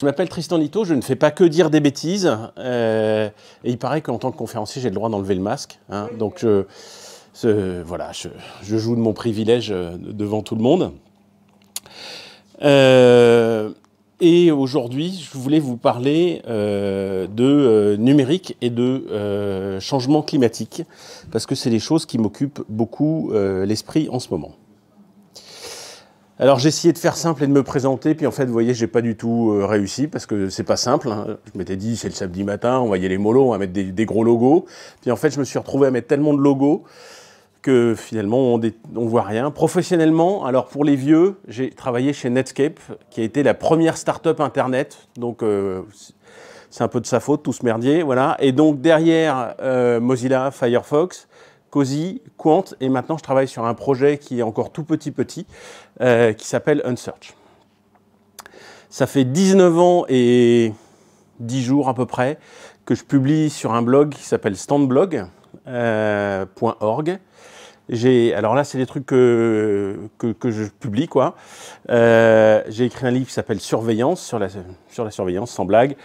Je m'appelle Tristan Lito, je ne fais pas que dire des bêtises. Euh, et il paraît qu'en tant que conférencier, j'ai le droit d'enlever le masque. Hein. donc je, voilà, je, joue de mon privilège euh, devant tout le monde. Euh, et aujourd'hui, je voulais vous parler de numérique et de changement climatique, parce que c'est des choses qui m'occupent beaucoup l'esprit en ce moment. Alors j'ai essayé de faire simple et de me présenter, puis en fait, vous voyez, j'ai pas du tout euh, réussi parce que c'est pas simple. Hein. Je m'étais dit, c'est le samedi matin, on va y aller mollo, on va mettre des, gros logos. Puis en fait, je me suis retrouvé à mettre tellement de logos que finalement, on, on voit rien. Professionnellement, alors pour les vieux, j'ai travaillé chez Netscape, qui a été la première start-up internet. Donc euh, c'est un peu de sa faute, tout ce merdier, voilà. Et donc derrière euh, Mozilla, Firefox, COSI, Quant, et maintenant je travaille sur un projet qui est encore tout petit petit, euh, qui s'appelle Unsearch. Ça fait 19 ans et 10 jours à peu près que je publie sur un blog qui s'appelle standblog.org. Euh, alors là, c'est des trucs que, que, je publie, quoi. Euh, j'ai écrit un livre qui s'appelle Surveillance, sur la, sur la surveillance, sans blague.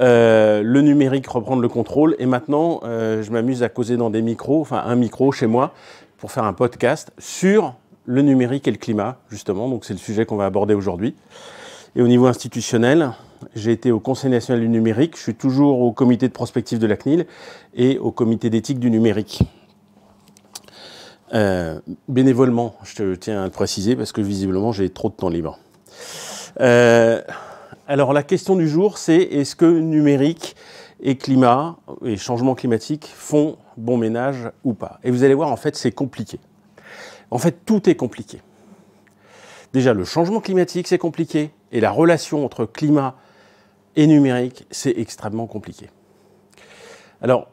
Euh, le numérique, reprendre le contrôle. Et maintenant, euh, je m'amuse à causer dans des micros, enfin un micro chez moi, pour faire un podcast sur le numérique et le climat, justement. Donc c'est le sujet qu'on va aborder aujourd'hui. Et au niveau institutionnel, j'ai été au Conseil national du numérique, je suis toujours au comité de prospective de la CNIL et au comité d'éthique du numérique. Euh, bénévolement, je tiens à le préciser, parce que visiblement j'ai trop de temps libre. Euh, alors la question du jour, c'est est-ce que numérique et climat et changement climatique font bon ménage ou pas Et vous allez voir, en fait, c'est compliqué. En fait, tout est compliqué. Déjà, le changement climatique, c'est compliqué, et la relation entre climat et numérique, c'est extrêmement compliqué. Alors,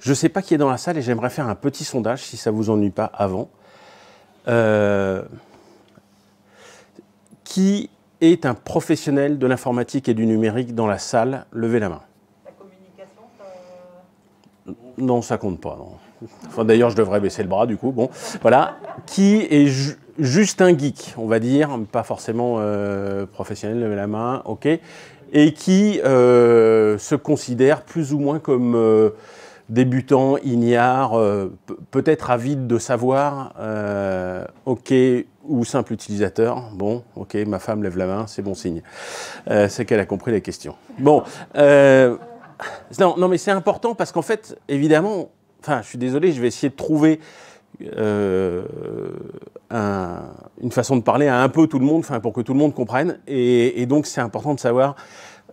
je ne sais pas qui est dans la salle et j'aimerais faire un petit sondage si ça ne vous ennuie pas avant. Euh, qui est un professionnel de l'informatique et du numérique dans la salle Levez la main. La communication, ça... Non, ça compte pas. Enfin, D'ailleurs, je devrais baisser le bras du coup. Bon, voilà. qui est juste un geek, on va dire, pas forcément euh, professionnel, levez la main, ok. Et qui euh, se considère plus ou moins comme débutant, ignare, euh, peut-être avide de savoir, euh, ok, ou simple utilisateur, bon, ok, ma femme lève la main, c'est bon signe. Euh, c'est qu'elle a compris la question. Bon, non, mais c'est important parce qu'en fait, évidemment, enfin, je suis désolé, je vais essayer de trouver une façon de parler à un peu tout le monde, pour que tout le monde comprenne. Et, donc c'est important de savoir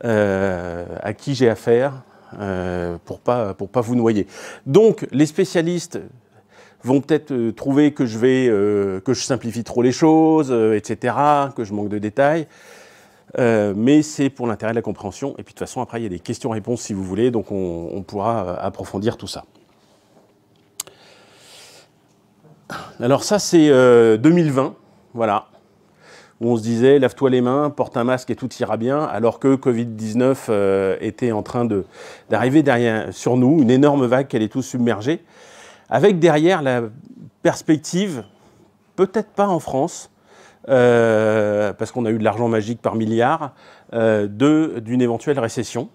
à qui j'ai affaire, euh, pour pas pour pas vous noyer. Donc les spécialistes vont peut-être euh, trouver que je vais euh, que je simplifie trop les choses, etc., que je manque de détails. mais c'est pour l'intérêt de la compréhension. Et puis de toute façon, après, il y a des questions-réponses si vous voulez, donc on, on pourra approfondir tout ça. Alors ça, c'est 2020, voilà où on se disait lave-toi les mains, porte un masque et tout ira bien, alors que Covid-19 euh, était en train d'arriver sur nous, une énorme vague qui allait tout submerger, avec derrière la perspective, peut-être pas en France, euh, parce qu'on a eu de l'argent magique par milliard, euh, d'une éventuelle récession.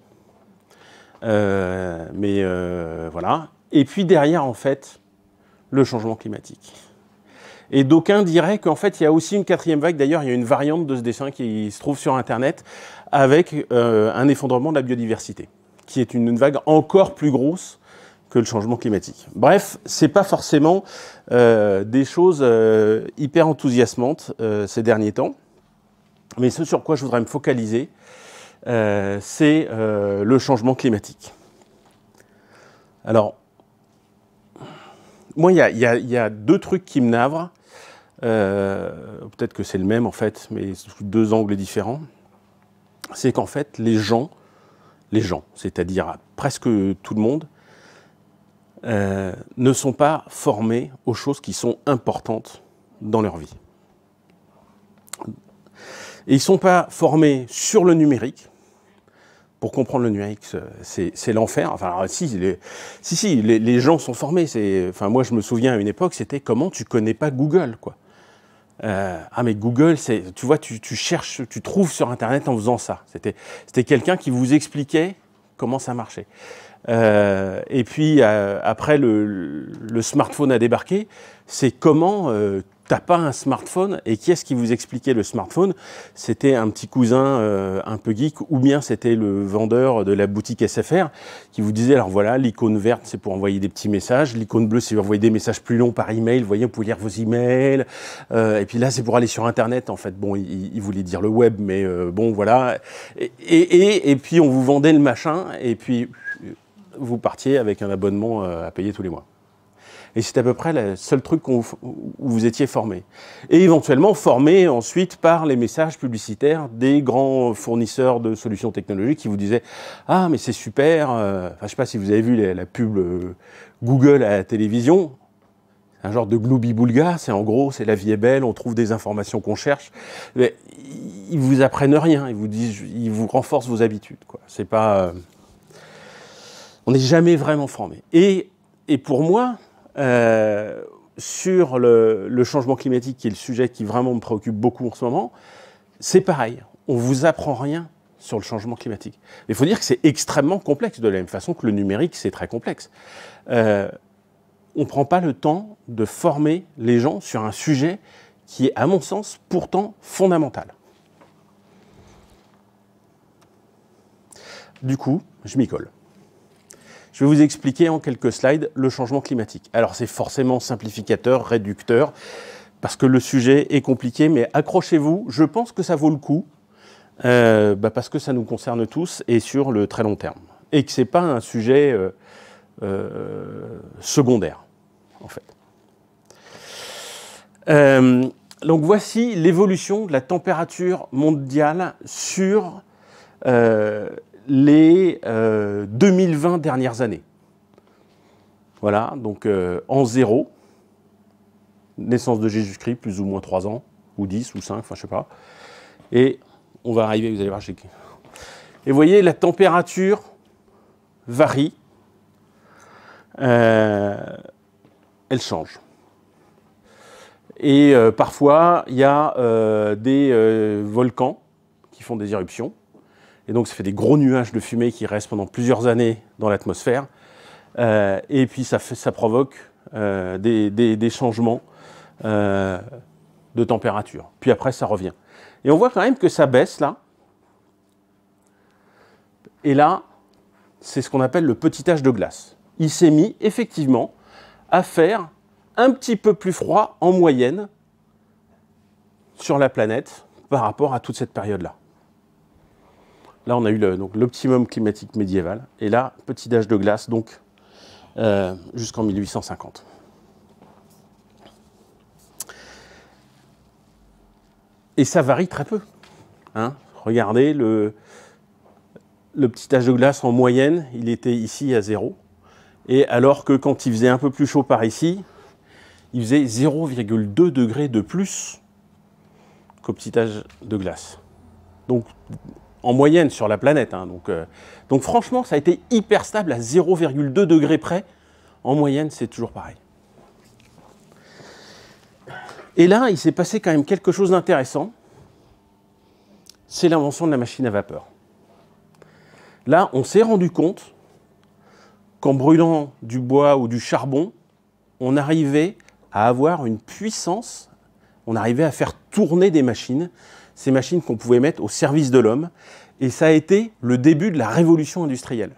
mais voilà. Et puis derrière, en fait, le changement climatique. Et d'aucuns diraient qu'en fait, il y a aussi une quatrième vague. D'ailleurs, il y a une variante de ce dessin qui se trouve sur Internet avec euh, un effondrement de la biodiversité, qui est une, vague encore plus grosse que le changement climatique. Bref, ce n'est pas forcément euh, des choses euh, hyper enthousiasmantes ces derniers temps. Mais ce sur quoi je voudrais me focaliser, c'est le changement climatique. Alors, moi, il y a, deux trucs qui me navrent euh, peut-être que c'est le même en fait, mais sous deux angles différents, c'est qu'en fait les gens, les gens, c'est-à-dire presque tout le monde, euh, ne sont pas formés aux choses qui sont importantes dans leur vie. Et ils ne sont pas formés sur le numérique. Pour comprendre le numérique, euh, c'est l'enfer. Enfin, si, si, les, gens sont formés. Enfin, moi, je me souviens à une époque, c'était comment tu connais pas Google, quoi. Euh, ah mais Google, c'est, tu vois, tu, cherches, tu trouves sur Internet en faisant ça. C'était, c'était quelqu'un qui vous expliquait comment ça marchait. Euh, et puis euh, après, le, smartphone a débarqué. C'est comment t'as pas un smartphone et qui est-ce qui vous expliquait le smartphone C'était un petit cousin euh, un peu geek ou bien c'était le vendeur de la boutique SFR qui vous disait alors voilà l'icône verte c'est pour envoyer des petits messages, l'icône bleue c'est pour envoyer des messages plus longs par email, vous voyez vous pouvez lire vos emails euh, et puis là c'est pour aller sur internet en fait. Bon il, voulait dire le web mais euh, bon voilà et puis on vous vendait le machin et puis vous partiez avec un abonnement à payer tous les mois. Et c'est à peu près le seul truc où vous étiez formé. Et éventuellement formé ensuite par les messages publicitaires des grands fournisseurs de solutions technologiques qui vous disaient Ah, mais c'est super. Euh, je ne sais pas si vous avez vu la, pub euh, Google à la télévision un genre de gloubi-boulga, c'est en gros, c'est la vie est belle, on trouve des informations qu'on cherche. Mais ils vous apprennent rien, ils vous disent, ils vous renforcent vos habitudes. C'est pas, euh, on n'est jamais vraiment formé. Et, et pour moi, euh, sur le, changement climatique, qui est le sujet qui vraiment me préoccupe beaucoup en ce moment, c'est pareil. On ne vous apprend rien sur le changement climatique. Il faut dire que c'est extrêmement complexe, de la même façon que le numérique, c'est très complexe. Euh, on ne prend pas le temps de former les gens sur un sujet qui est, à mon sens, pourtant fondamental. Du coup, je m'y colle. Je vais vous expliquer en quelques slides le changement climatique. Alors c'est forcément simplificateur, réducteur, parce que le sujet est compliqué, mais accrochez-vous, je pense que ça vaut le coup, euh, bah, parce que ça nous concerne tous et sur le très long terme. Et que ce n'est pas un sujet euh, euh, secondaire, en fait. donc voici l'évolution de la température mondiale sur les 2020 euh, dernières années. Voilà, donc euh, en zéro, naissance de Jésus-Christ, plus ou moins 3 ans, ou 10, ou 5, enfin je sais pas. Et on va arriver, vous allez voir, Et vous voyez, la température varie, euh, elle change. Et parfois, il y a des volcans qui font des éruptions et donc ça fait des gros nuages de fumée qui restent pendant plusieurs années dans l'atmosphère. Euh, et puis ça, provoque euh, des, changements euh, de température. Puis après ça revient. Et on voit quand même que ça baisse là. Et là, c'est ce qu'on appelle le petit âge de glace. Il s'est mis effectivement à faire un petit peu plus froid en moyenne sur la planète par rapport à toute cette période-là. Là, on a eu l'optimum climatique médiéval. Et là, petit âge de glace, donc euh, jusqu'en 1850. Et ça varie très peu. Hein. Regardez, le, petit âge de glace en moyenne, il était ici à zéro. Et alors que quand il faisait un peu plus chaud par ici, il faisait 0,2 degrés de plus qu'au petit âge de glace. Donc en moyenne sur la planète. Hein, donc, euh, donc franchement, ça a été hyper stable à 0,2 degrés près. En moyenne, c'est toujours pareil. Et là, il s'est passé quand même quelque chose d'intéressant. C'est l'invention de la machine à vapeur. Là, on s'est rendu compte qu'en brûlant du bois ou du charbon, on arrivait à avoir une puissance, on arrivait à faire tourner des machines ces machines qu'on pouvait mettre au service de l'homme. Et ça a été le début de la révolution industrielle.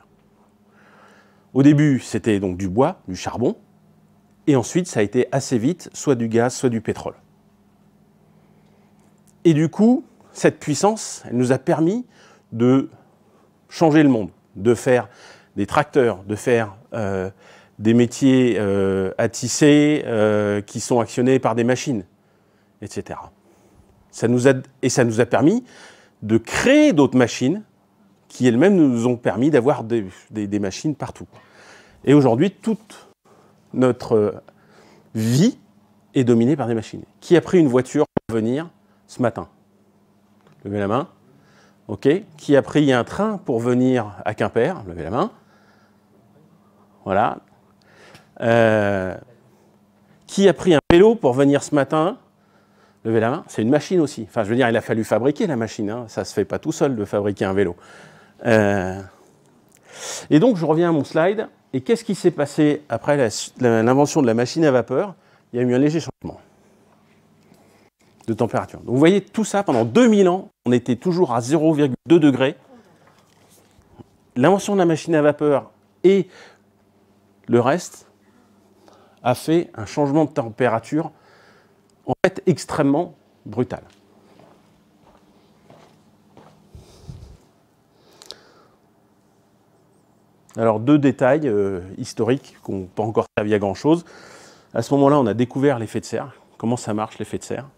Au début, c'était donc du bois, du charbon, et ensuite, ça a été assez vite, soit du gaz, soit du pétrole. Et du coup, cette puissance, elle nous a permis de changer le monde, de faire des tracteurs, de faire euh, des métiers euh, à tisser euh, qui sont actionnés par des machines, etc et ça nous a permis de créer d'autres machines qui elles-mêmes nous ont permis d'avoir des, machines partout. Et aujourd'hui, toute notre euh, vie est dominée par des machines. Qui a pris une voiture pour venir ce matin Levez la main. OK. Qui a pris un train pour venir à Quimper Levez la main. Voilà. Euh, qui a pris un vélo pour venir ce matin Levez la main, c'est une machine aussi. Enfin, je veux dire, il a fallu fabriquer la machine. Hein. Ça ne se fait pas tout seul de fabriquer un vélo. Euh, et donc, je reviens à mon slide. Et qu'est-ce qui s'est passé après l'invention de la machine à vapeur Il y a eu un léger changement de température. Donc, vous voyez, tout ça, pendant 2000 ans, on était toujours à 0,2 degrés. L'invention de la machine à vapeur et le reste a fait un changement de température en fait extrêmement brutal. Alors deux détails euh, historiques qu'on n'ont pas encore servi à grand chose. À ce moment-là, on a découvert l'effet de serre, comment ça marche l'effet de serre.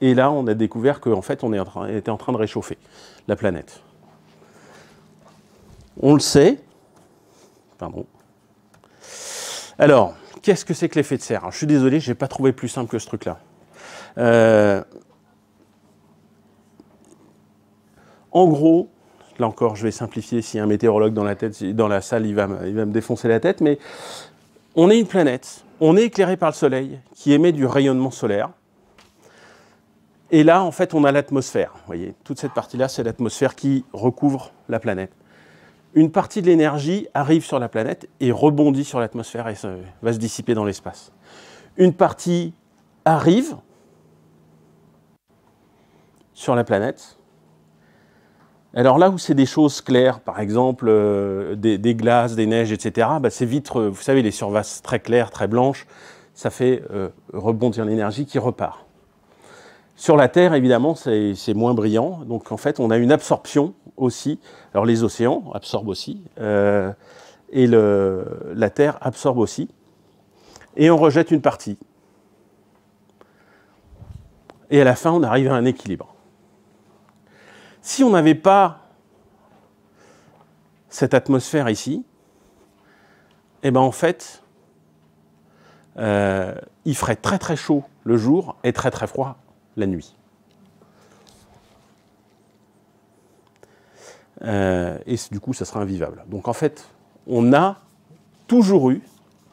Et là, on a découvert qu'en fait, on était en train de réchauffer la planète. On le sait. Pardon. Alors, qu'est-ce que c'est que l'effet de serre Je suis désolé, je n'ai pas trouvé plus simple que ce truc-là. Euh, en gros, là encore, je vais simplifier, si un météorologue dans la, tête, dans la salle, il va, il va me défoncer la tête, mais on est une planète, on est éclairé par le Soleil qui émet du rayonnement solaire. Et là, en fait, on a l'atmosphère. Vous voyez, toute cette partie-là, c'est l'atmosphère qui recouvre la planète. Une partie de l'énergie arrive sur la planète et rebondit sur l'atmosphère et va se dissiper dans l'espace. Une partie arrive, sur la planète. Alors là où c'est des choses claires, par exemple euh, des, glaces, des neiges, etc., bah, ces vitres, euh, vous savez, les surfaces très claires, très blanches, ça fait euh, rebondir l'énergie qui repart. Sur la Terre, évidemment, c'est moins brillant. Donc en fait, on a une absorption aussi. Alors les océans absorbent aussi, et la Terre absorbe aussi. Et on rejette une partie. Et à la fin, on arrive à un équilibre. Si on n'avait pas cette atmosphère ici, eh ben en fait, euh, il ferait très très chaud le jour et très très froid la nuit. Euh, et du coup, ça serait invivable. Donc en fait, on a toujours eu,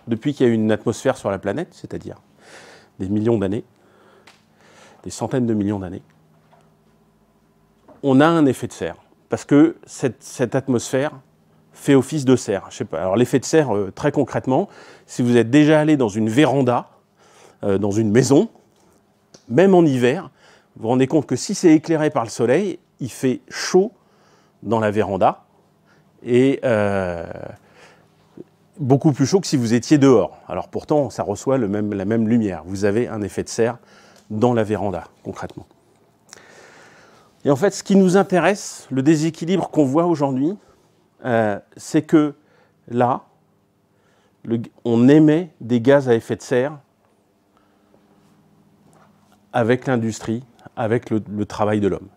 depuis qu'il y a eu une atmosphère sur la planète, c'est-à-dire des millions d'années, des centaines de millions d'années, on a un effet de serre, parce que cette, atmosphère fait office de serre. Je sais pas. Alors l'effet de serre, euh, très concrètement, si vous êtes déjà allé dans une véranda, euh, dans une maison, même en hiver, vous vous rendez compte que si c'est éclairé par le soleil, il fait chaud dans la véranda et euh, beaucoup plus chaud que si vous étiez dehors. Alors pourtant, ça reçoit le même, la même lumière. Vous avez un effet de serre dans la véranda, concrètement. Et en fait, ce qui nous intéresse, le déséquilibre qu'on voit aujourd'hui, euh, c'est que là, on émet des gaz à effet de serre avec l'industrie, avec le, travail de l'homme.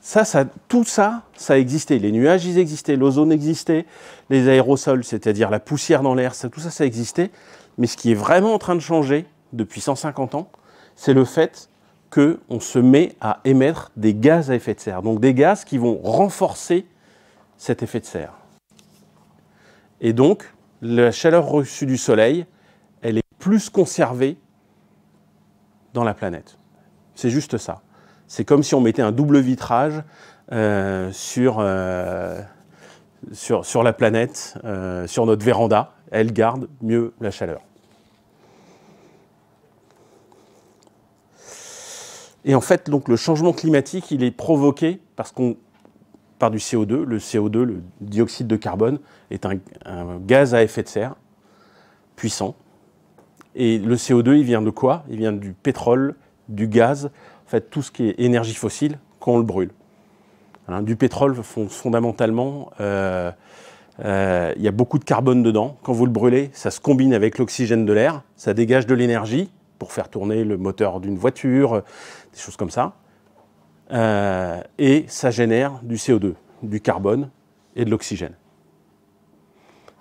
Ça, ça, tout ça, ça existait. Les nuages, ils existaient, l'ozone existait, les aérosols, c'est-à-dire la poussière dans l'air, tout ça, ça existait. Mais ce qui est vraiment en train de changer depuis 150 ans, c'est le fait qu'on se met à émettre des gaz à effet de serre, donc des gaz qui vont renforcer cet effet de serre. Et donc, la chaleur reçue du Soleil, elle est plus conservée dans la planète. C'est juste ça. C'est comme si on mettait un double vitrage euh, sur, euh, sur, sur, la planète, euh, sur notre véranda. Elle garde mieux la chaleur. Et en fait, donc, le changement climatique, il est provoqué parce qu'on par du CO2. Le CO2, le dioxyde de carbone, est un, gaz à effet de serre puissant. Et le CO2, il vient de quoi Il vient du pétrole, du gaz, en fait tout ce qui est énergie fossile quand on le brûle. du pétrole, fondamentalement, euh, euh, il y a beaucoup de carbone dedans. Quand vous le brûlez, ça se combine avec l'oxygène de l'air, ça dégage de l'énergie pour faire tourner le moteur d'une voiture, des choses comme ça. Euh, et ça génère du CO2, du carbone et de l'oxygène.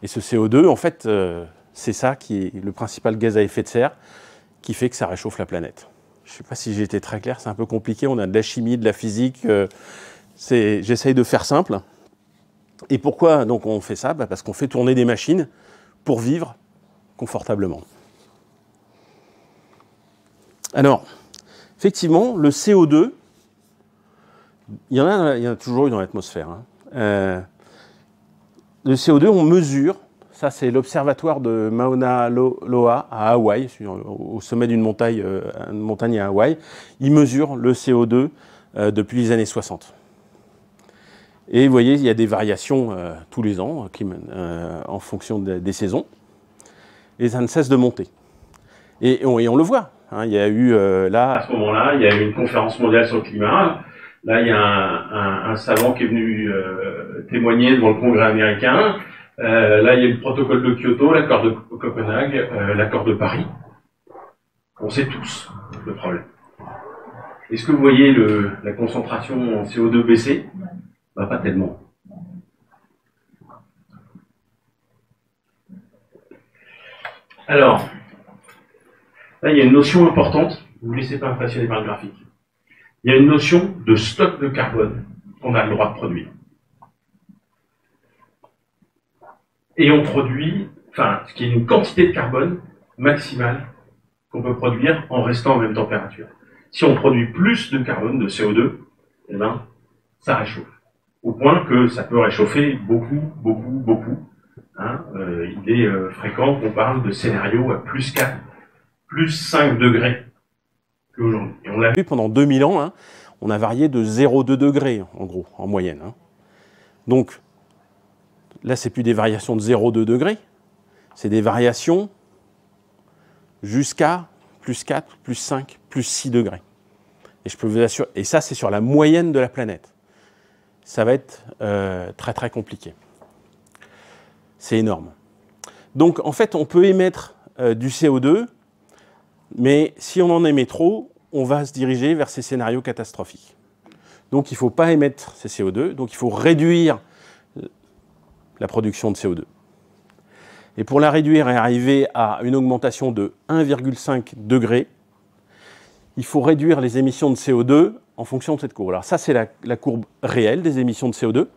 Et ce CO2, en fait, euh, c'est ça qui est le principal gaz à effet de serre qui fait que ça réchauffe la planète. Je ne sais pas si j'ai été très clair, c'est un peu compliqué, on a de la chimie, de la physique, euh, j'essaye de faire simple. Et pourquoi donc on fait ça bah, Parce qu'on fait tourner des machines pour vivre confortablement. Alors, effectivement, le CO2, il y en a, toujours eu dans l'atmosphère. Hein. Euh, le CO2, on mesure, ça c'est l'observatoire de Mauna Loa à Hawaï, au sommet d'une montagne, euh, montagne à Hawaï, il mesure le CO2 euh, depuis les années 60. Et vous voyez, il y a des variations tous les ans en fonction des saisons. Et ça ne cesse de monter. et on, le voit. Hein, il y a eu euh, là. À ce moment-là, il y a eu une conférence mondiale sur le climat. Là, il y a un, un, savant qui est venu euh, témoigner devant le Congrès américain. Euh, là, il y a le protocole de Kyoto, l'accord de Copenhague, l'accord de Paris. On sait tous le problème. Est-ce que vous voyez le, la concentration en CO2 baisser bah, Pas tellement. Alors, Là, il y a une notion importante, vous ne vous laissez pas impressionner par le graphique. Il y a une notion de stock de carbone qu'on a le droit de produire. Et on produit, enfin, ce qui est une quantité de carbone maximale qu'on peut produire en restant en même température. Si on produit plus de carbone, de CO2, eh ben, ça réchauffe. Au point que ça peut réchauffer beaucoup, beaucoup, beaucoup. Hein, euh, il est euh, fréquent qu'on parle de scénarios à plus 4 plus 5 degrés qu'aujourd'hui. Et on l'a vu pendant 2000 ans, hein, on a varié de 0,2 degrés, en gros, en moyenne. Hein. Donc, là, c'est plus des variations de 0,2 degrés, c'est des variations jusqu'à plus 4, plus 5, plus 6 degrés. Et je peux vous assurer, et ça, c'est sur la moyenne de la planète. Ça va être euh, très très compliqué. C'est énorme. Donc, en fait, on peut émettre euh, du CO2 mais si on en émet trop, on va se diriger vers ces scénarios catastrophiques. Donc il ne faut pas émettre ces CO2, donc il faut réduire la production de CO2. Et pour la réduire et arriver à une augmentation de 1,5 degré, il faut réduire les émissions de CO2 en fonction de cette courbe. Alors ça, c'est la, courbe réelle des émissions de CO2.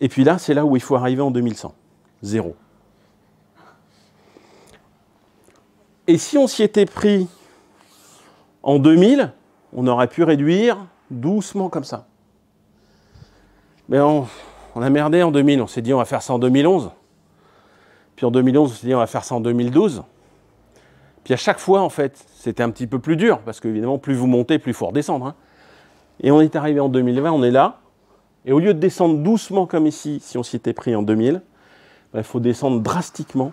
Et puis là, c'est là où il faut arriver en 2100. Zéro. Et si on s'y était pris en 2000, on aurait pu réduire doucement comme ça. Mais on, a merdé en 2000, on s'est dit on va faire ça en 2011. Puis en 2011, on s'est dit on va faire ça en 2012. Puis à chaque fois, en fait, c'était un petit peu plus dur, parce qu'évidemment, plus vous montez, plus il faut redescendre. Hein. Et on est arrivé en 2020, on est là. Et au lieu de descendre doucement comme ici, si on s'y était pris en 2000, ben, il faut descendre drastiquement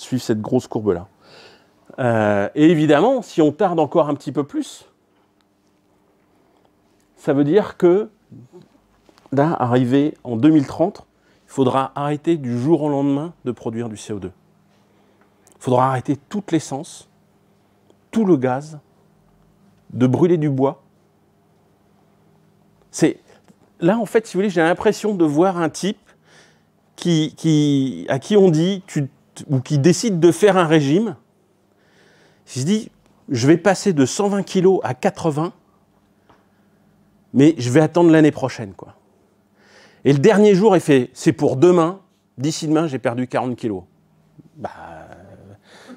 suivre cette grosse courbe-là. Euh, et évidemment, si on tarde encore un petit peu plus, ça veut dire que, là, arrivé en 2030, il faudra arrêter du jour au lendemain de produire du CO2. Il faudra arrêter toute l'essence, tout le gaz, de brûler du bois. C'est là en fait, si vous voulez, j'ai l'impression de voir un type qui, à qui on dit tu ou qui décide de faire un régime, il se dit je vais passer de 120 kg à 80, mais je vais attendre l'année prochaine. Quoi. Et le dernier jour, il fait c'est pour demain, d'ici demain, j'ai perdu 40 kg. Bah,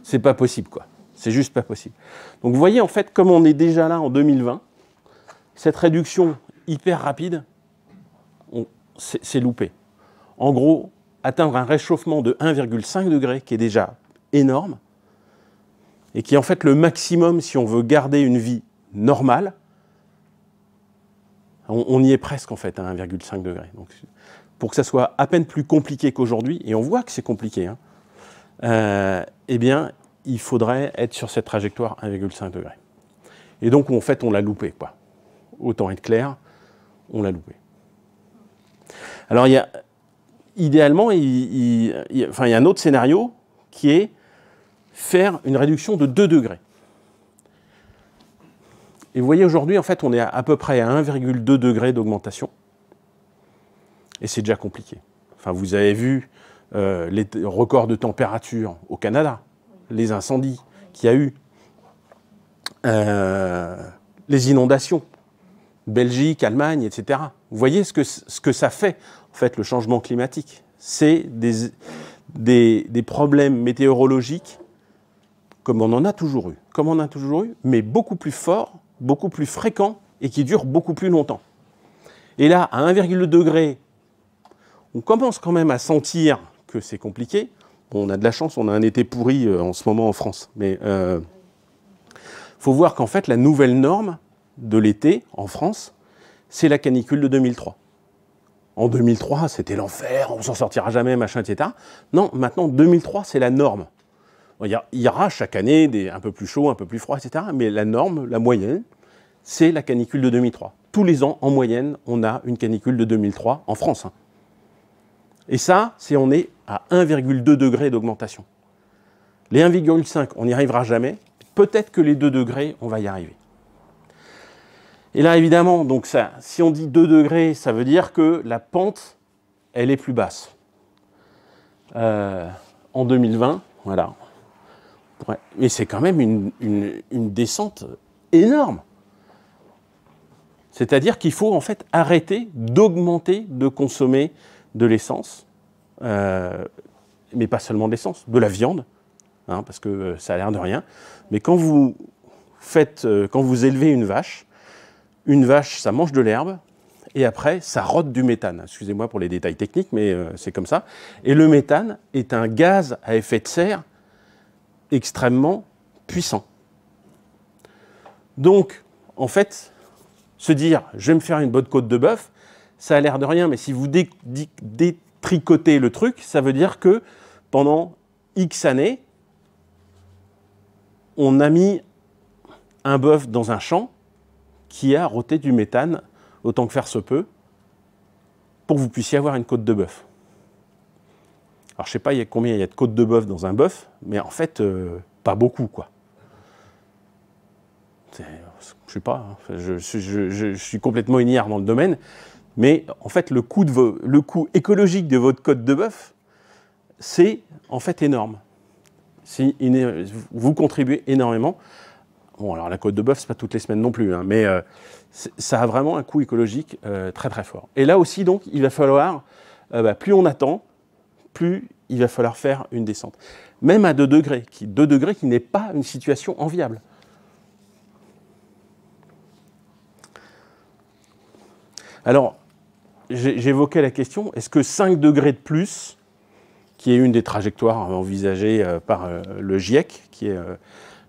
c'est pas possible, quoi. C'est juste pas possible. Donc vous voyez, en fait, comme on est déjà là en 2020, cette réduction hyper rapide, c'est loupé. En gros, atteindre un réchauffement de 1,5 degré, qui est déjà énorme, et qui est en fait le maximum si on veut garder une vie normale. On, y est presque en fait à 1,5 degré. Donc, pour que ça soit à peine plus compliqué qu'aujourd'hui, et on voit que c'est compliqué, hein, euh, eh bien, il faudrait être sur cette trajectoire 1,5 degré. Et donc, en fait, on l'a loupé, quoi. Autant être clair, on l'a loupé. Alors, il y a idéalement, il, enfin, il y a un autre scénario qui est faire une réduction de 2 degrés. Et vous voyez aujourd'hui, en fait, on est à, peu près à 1,2 degré d'augmentation. Et c'est déjà compliqué. Enfin, vous avez vu euh, les records de température au Canada, les incendies qu'il y a eu, euh, les inondations, Belgique, Allemagne, etc. Vous voyez ce que, ce que ça fait, en fait, le changement climatique. C'est des, problèmes météorologiques comme on en a toujours eu, comme on en a toujours eu, mais beaucoup plus forts, beaucoup plus fréquents, et qui durent beaucoup plus longtemps. Et là, à 1,2 degré, on commence quand même à sentir que c'est compliqué. on a de la chance, on a un été pourri euh, en ce moment en France, mais il euh, faut voir qu'en fait, la nouvelle norme de l'été en France, c'est la canicule de 2003. En 2003, c'était l'enfer, on s'en sortira jamais, machin, etc. Non, maintenant, 2003, c'est la norme. Il y aura chaque année un peu plus chaud, un peu plus froid, etc. Mais la norme, la moyenne, c'est la canicule de 2003. Tous les ans, en moyenne, on a une canicule de 2003 en France. Hein. Et ça, c'est on est à 1,2 degré d'augmentation. Les 1,5, on n'y arrivera jamais. Peut-être que les 2 degrés, on va y arriver. Et là, évidemment, donc ça, si on dit 2 degrés, ça veut dire que la pente, elle est plus basse. Euh, en 2020, voilà. Mais c'est quand même une, descente énorme. C'est-à-dire qu'il faut en fait arrêter d'augmenter, de consommer de l'essence, euh, mais pas seulement de l'essence, de la viande, hein, parce que euh, ça a l'air de rien. Mais quand vous faites, quand vous élevez une vache, une vache, ça mange de l'herbe, et après, ça rote du méthane. Excusez-moi pour les détails techniques, mais euh, c'est comme ça. Et le méthane est un gaz à effet de serre extrêmement puissant. Donc, en fait, se dire, je vais me faire une bonne côte de bœuf, ça a l'air de rien, mais si vous détricotez le truc, ça veut dire que pendant X années, on a mis un bœuf dans un champ, qui a roté du méthane autant que faire se peut pour que vous puissiez avoir une côte de bœuf. Alors je sais pas combien il y a de côtes de bœuf dans un bœuf, mais en fait euh, pas beaucoup quoi. Je sais pas, hein. je, suis complètement ignare dans le domaine, mais en fait le coût, de le coût écologique de votre côte de bœuf, c'est en fait énorme. vous contribuez énormément Bon, alors la côte de bœuf, n'est pas toutes les semaines non plus, hein, mais euh, ça a vraiment un coût écologique euh, très très fort. Et là aussi, donc, il va falloir, euh, bah, plus on attend, plus il va falloir faire une descente. Même à 2 degrés, qui, 2 degrés qui n'est pas une situation enviable. Alors, j'évoquais la question, est-ce que 5 degrés de plus, qui est une des trajectoires envisagées par le GIEC, qui est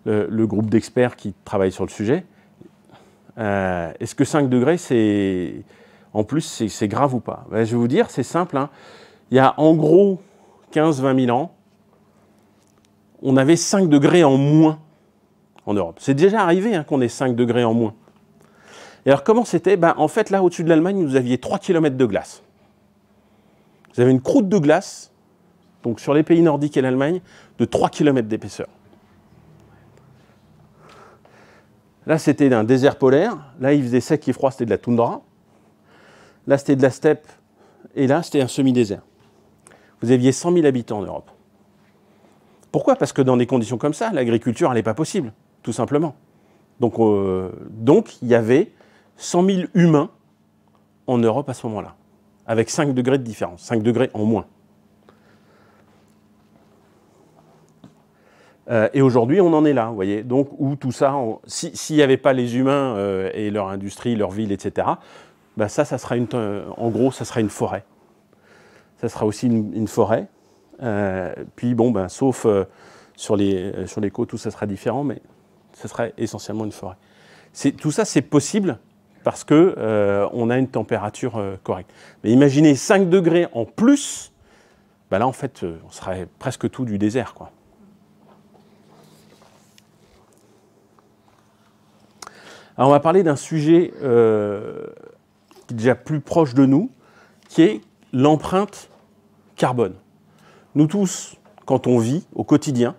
le, groupe d'experts qui travaille sur le sujet. Euh, est-ce que 5 degrés, c'est en plus, c'est grave ou pas ben, Je vais vous dire, c'est simple. Hein. Il y a en gros 15-20 000 ans, on avait 5 degrés en moins en Europe. C'est déjà arrivé hein, qu'on ait 5 degrés en moins. Et alors comment c'était ben, En fait, là, au-dessus de l'Allemagne, vous aviez 3 km de glace. Vous avez une croûte de glace, donc sur les pays nordiques et l'Allemagne, de 3 km d'épaisseur. Là, c'était un désert polaire. Là, il faisait sec et froid, c'était de la toundra. Là, c'était de la steppe. Et là, c'était un semi-désert. Vous aviez 100 000 habitants en Europe. Pourquoi Parce que dans des conditions comme ça, l'agriculture, n'est pas possible, tout simplement. Donc, euh, donc, il y avait 100 000 humains en Europe à ce moment-là, avec 5 degrés de différence, 5 degrés en moins. Euh, et aujourd'hui, on en est là, vous voyez. Donc, où tout ça, s'il n'y avait pas les humains euh, et leur industrie, leur ville, etc., bah ça, ça sera une, en gros, ça sera une forêt. Ça sera aussi une, forêt. Euh, puis, bon, ben, sauf sur, les, sur les côtes où ça sera différent, mais ça serait essentiellement une forêt. Tout ça, c'est possible parce qu'on on a une température correcte. Mais imaginez 5 degrés en plus, Bah là, en fait, on serait presque tout du désert, quoi. Alors on va parler d'un sujet euh, qui est déjà plus proche de nous, qui est l'empreinte carbone. Nous tous, quand on vit au quotidien,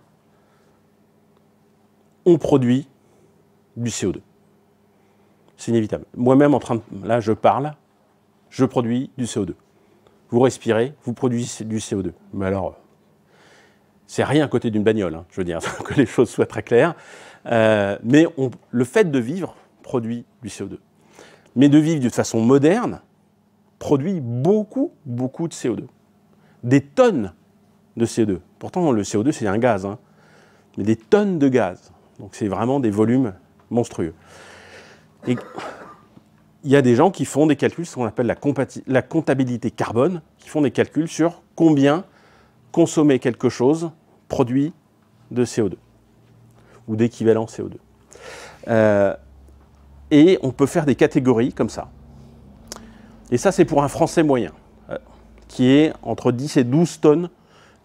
on produit du CO2. C'est inévitable. Moi-même, en train là, je parle, je produis du CO2. Vous respirez, vous produisez du CO2. Mais alors, c'est rien à côté d'une bagnole, hein, je veux dire, que les choses soient très claires. Euh, mais le fait de vivre produit du CO2. Mais de vivre de façon moderne produit beaucoup, beaucoup de CO2. Des tonnes de CO2. Pourtant, le CO2, c'est un gaz, hein. mais des tonnes de gaz. Donc c'est vraiment des volumes monstrueux. Et il y a des gens qui font des calculs, ce qu'on appelle la, la, comptabilité carbone, qui font des calculs sur combien consommer quelque chose produit de CO2 ou d'équivalent CO2 et on peut faire des catégories comme ça. Et ça, c'est pour un Français moyen, euh, qui est entre 10 et 12 tonnes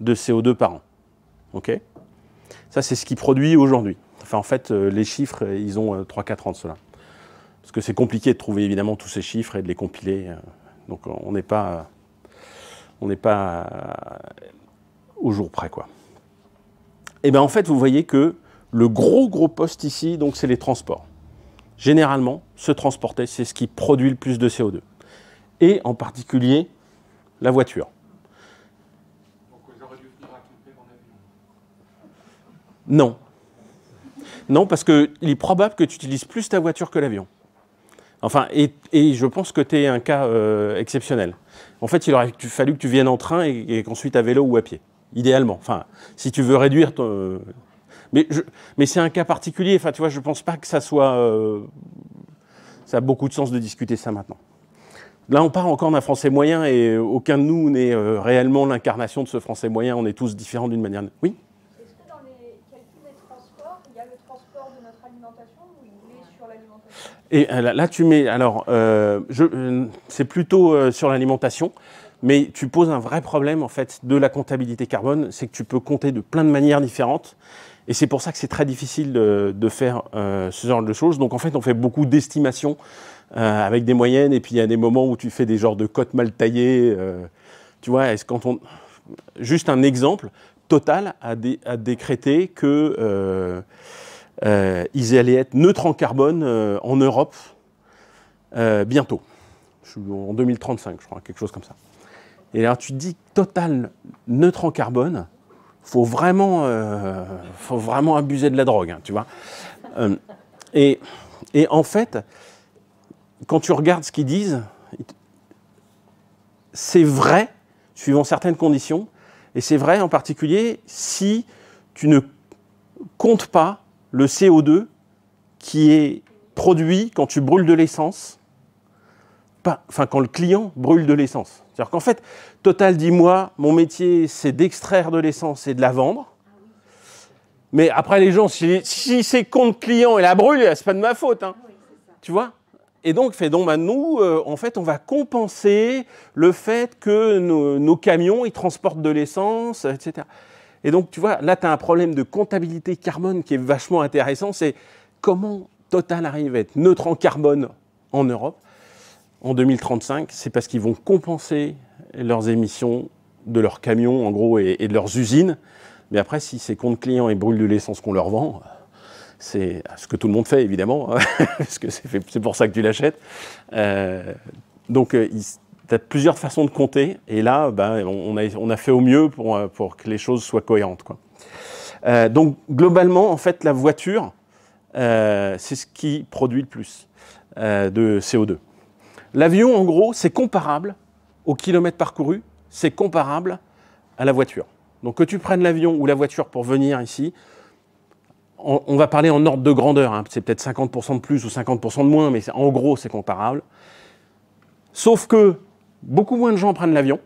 de CO2 par an. OK Ça, c'est ce qu'il produit aujourd'hui. Enfin, en fait, euh, les chiffres, euh, ils ont 3-4 ans de cela. Parce que c'est compliqué de trouver évidemment tous ces chiffres et de les compiler. donc, on n'est pas, pas au jour près, quoi. Et eh bien, en fait, vous voyez que le gros, gros poste ici, donc, c'est les transports généralement, se transporter, c'est ce qui produit le plus de CO2. Et en particulier, la voiture. Non. Non, parce qu'il est probable que tu utilises plus ta voiture que l'avion. Enfin, et, je pense que tu es un cas euh, exceptionnel. En fait, il aurait fallu que tu viennes en train et, et qu'ensuite à vélo ou à pied, idéalement. Enfin, si tu veux réduire ton, mais, c'est un cas particulier. Enfin, tu vois, je ne pense pas que ça soit. Euh, ça a beaucoup de sens de discuter ça maintenant. Là, on part encore d'un français moyen et aucun de nous n'est euh, réellement l'incarnation de ce français moyen. On est tous différents d'une manière. Oui Est-ce que dans les calculs des transports, il y a le transport de notre alimentation ou il est sur l'alimentation Et euh, là, tu mets. Alors, c'est plutôt sur l'alimentation. Mais tu poses un vrai problème en fait de la comptabilité carbone, c'est que tu peux compter de plein de manières différentes et c'est pour ça que c'est très difficile de, faire euh, ce genre de choses. Donc en fait, on fait beaucoup d'estimations euh, avec des moyennes, et puis il y a des moments où tu fais des genres de cotes mal taillées. Euh, tu vois, est-ce quand on... Juste un exemple, Total a, décrété que allaient être neutres en carbone en Europe bientôt. En 2035, je crois, quelque chose comme ça. Et alors tu dis, Total neutre en carbone, faut vraiment, euh, faut vraiment abuser de la drogue, hein, tu vois. Euh, et, et, en fait, quand tu regardes ce qu'ils disent, c'est vrai, suivant certaines conditions, et c'est vrai en particulier si tu ne comptes pas le CO2 qui est produit quand tu brûles de l'essence enfin, quand le client brûle de l'essence. C'est-à-dire qu'en fait, Total dit moi, mon métier, c'est d'extraire de l'essence et de la vendre. Mais après, les gens, si, c'est compte client et la brûle, c'est pas de ma faute. Hein. tu vois et donc, fait donc, ben, nous, euh, en fait, on va compenser le fait que nos, nos camions, ils transportent de l'essence, etc. Et donc, tu vois, là, tu as un problème de comptabilité carbone qui est vachement intéressant. C'est comment Total arrive à être neutre en carbone en Europe en 2035, c'est parce qu'ils vont compenser leurs émissions de leurs camions, en gros, et, de leurs usines. Mais après, si ces comptes clients et brûlent de l'essence qu'on leur vend, c'est ce que tout le monde fait, évidemment, parce que c'est pour ça que tu l'achètes. Euh, donc, euh, tu as plusieurs façons de compter. Et là, ben, on, a, fait au mieux pour, euh, pour que les choses soient cohérentes. donc, globalement, en fait, la voiture, c'est ce qui produit le plus de CO2. L'avion, en gros, c'est comparable au kilomètre parcouru, c'est comparable à la voiture. Donc que tu prennes l'avion ou la voiture pour venir ici, on, va parler en ordre de grandeur, hein. c'est peut-être 50% de plus ou 50% de moins, mais en gros c'est comparable. Sauf que beaucoup moins de gens prennent l'avion.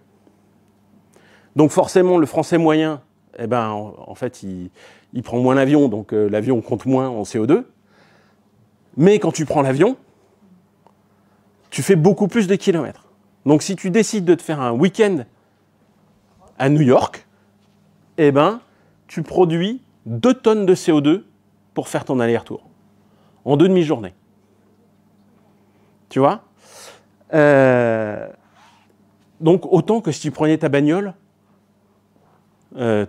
Donc forcément le français moyen, eh ben, en, fait il, prend moins l'avion, donc euh, l'avion compte moins en CO2. Mais quand tu prends l'avion, tu fais beaucoup plus de kilomètres. Donc si tu décides de te faire un week-end à New York, eh ben, tu produis 2 tonnes de CO2 pour faire ton aller-retour en deux demi-journées. Tu vois euh, Donc autant que si tu prenais ta bagnole euh,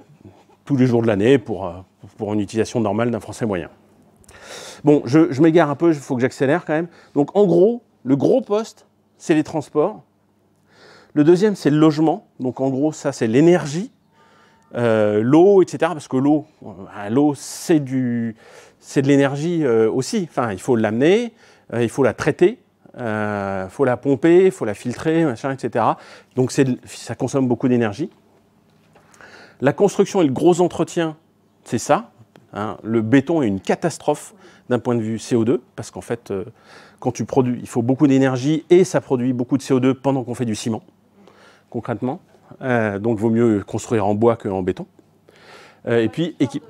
tous les jours de l'année pour, euh, pour une utilisation normale d'un Français moyen. Bon, je, je m'égare un peu, il faut que j'accélère quand même. Donc en gros, le gros poste, c'est les transports. Le deuxième, c'est le logement. Donc en gros, ça, c'est l'énergie, euh, l'eau, etc. Parce que l'eau, euh, l'eau, c'est du, c'est de l'énergie euh, aussi. Enfin, il faut l'amener, il faut la traiter, il faut la pomper, il faut la filtrer, etc. Donc ça consomme beaucoup d'énergie. La construction et le gros entretien, c'est ça. Hein. Le béton est une catastrophe d'un point de vue CO2 parce qu'en fait quand tu produis, il faut beaucoup d'énergie et ça produit beaucoup de CO2 pendant qu'on fait du ciment, concrètement. Donc, euh, donc, vaut mieux construire en bois qu'en béton. Euh, et puis, équipe.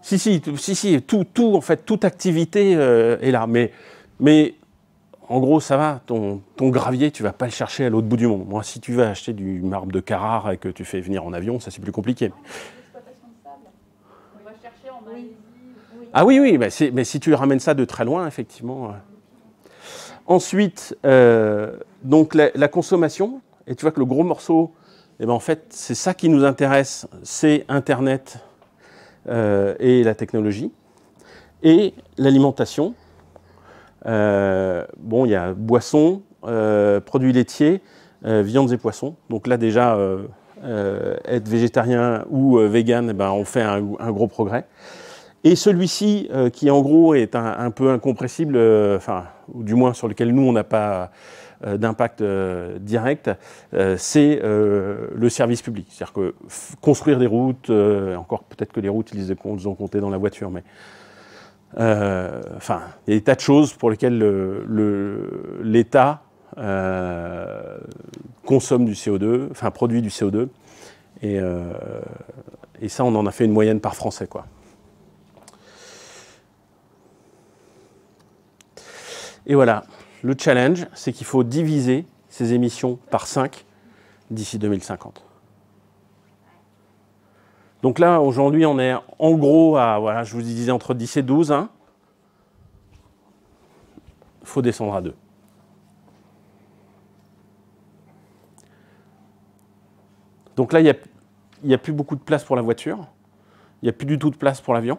Si, si, si, si, tout, tout, en fait, toute activité euh, est là. Mais, en gros, ça va, ton, gravier, tu vas pas le chercher à l'autre bout du monde. Moi, si tu vas acheter du marbre de Carrare et que tu fais venir en avion, ça c'est plus compliqué. Ah oui, oui, mais si tu ramènes ça de très loin, effectivement. Euh. Ensuite, euh, donc la, consommation, et tu vois que le gros morceau, eh ben, en fait, c'est ça qui nous intéresse, c'est Internet euh, et la technologie. Et l'alimentation, bon, il y a boissons, produits laitiers, viandes et poissons. Donc là déjà, être végétarien ou vegan, eh ben, on fait un gros progrès. Et celui-ci, euh, qui en gros est un, peu incompressible, euh, enfin, ou du moins sur lequel nous, on n'a pas euh, d'impact direct, c'est le service public. C'est-à-dire que construire des routes, encore peut-être que les routes, ils les ont compté dans la voiture, mais enfin, il y a des tas de choses pour lesquelles l'État consomme du CO2, enfin produit du CO2. Et, et ça, on en a fait une moyenne par Français, quoi. Et voilà, le challenge, c'est qu'il faut diviser ces émissions par 5 d'ici 2050. Donc là, aujourd'hui, on est en gros à, voilà, je vous disais, entre 10 et 12. Il hein. faut descendre à 2. Donc là, il n'y a, a, plus beaucoup de place pour la voiture. Il n'y a plus du tout de place pour l'avion.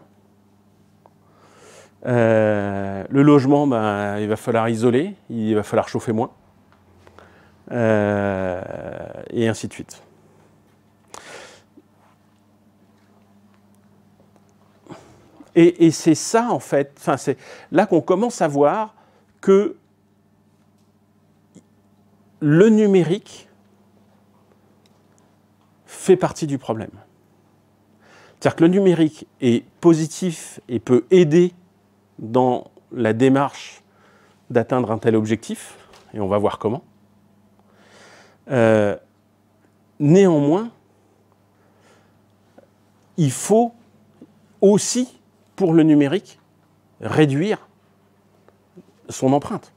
Euh, le logement, ben, il va falloir isoler, il va falloir chauffer moins, euh, et ainsi de suite. Et, c'est ça, en fait, c'est là qu'on commence à voir que le numérique fait partie du problème. C'est-à-dire que le numérique est positif et peut aider dans la démarche d'atteindre un tel objectif, et on va voir comment. Euh, néanmoins, il faut aussi, pour le numérique, réduire son empreinte.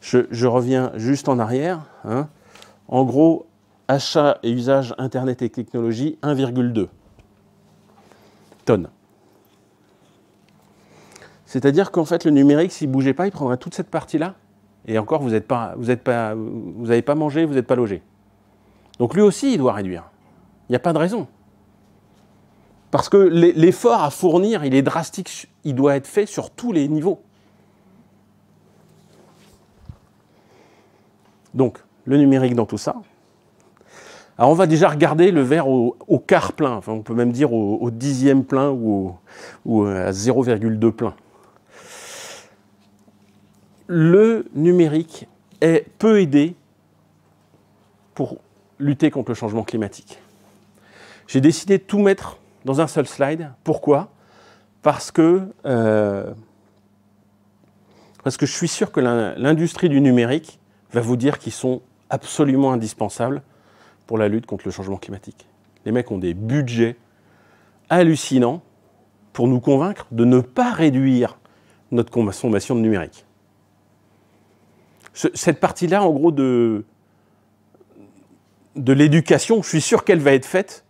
Je, reviens juste en arrière. Hein. En gros, achat et usage Internet et technologie 1,2. C'est-à-dire qu'en fait, le numérique, s'il bougeait pas, il prendrait toute cette partie-là. Et encore, vous n'avez pas, vous n'êtes pas, vous n'avez pas mangé, vous n'êtes pas logé. Donc lui aussi, il doit réduire. Il n'y a pas de raison. Parce que l'effort à fournir, il est drastique, il doit être fait sur tous les niveaux. Donc, le numérique dans tout ça, alors on va déjà regarder le verre au, quart plein, on peut même dire au, dixième plein ou, euh, à 0,2 plein. Le numérique est, peu aidé pour lutter contre le changement climatique. J'ai décidé de tout mettre dans un seul slide. Pourquoi parce que, euh, parce que je suis sûr que l'industrie du numérique va vous dire qu'ils sont absolument indispensables pour la lutte contre le changement climatique. Les mecs ont des budgets hallucinants pour nous convaincre de ne pas réduire notre consommation de numérique. cette partie-là, en gros, de, de l'éducation, je suis sûr qu'elle va être faite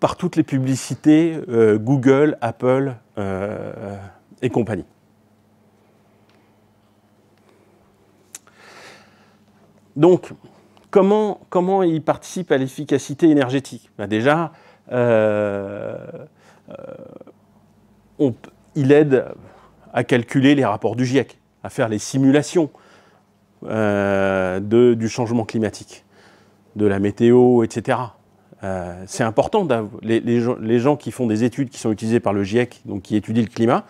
par toutes les publicités euh, Google, Apple euh, et compagnie. Donc, comment, il participe à l'efficacité énergétique ben Déjà, euh, euh, il aide à calculer les rapports du GIEC, à faire les simulations euh, du changement climatique, de la météo, etc. c'est important, les, gens, les, gens qui font des études qui sont utilisées par le GIEC, donc qui étudient le climat,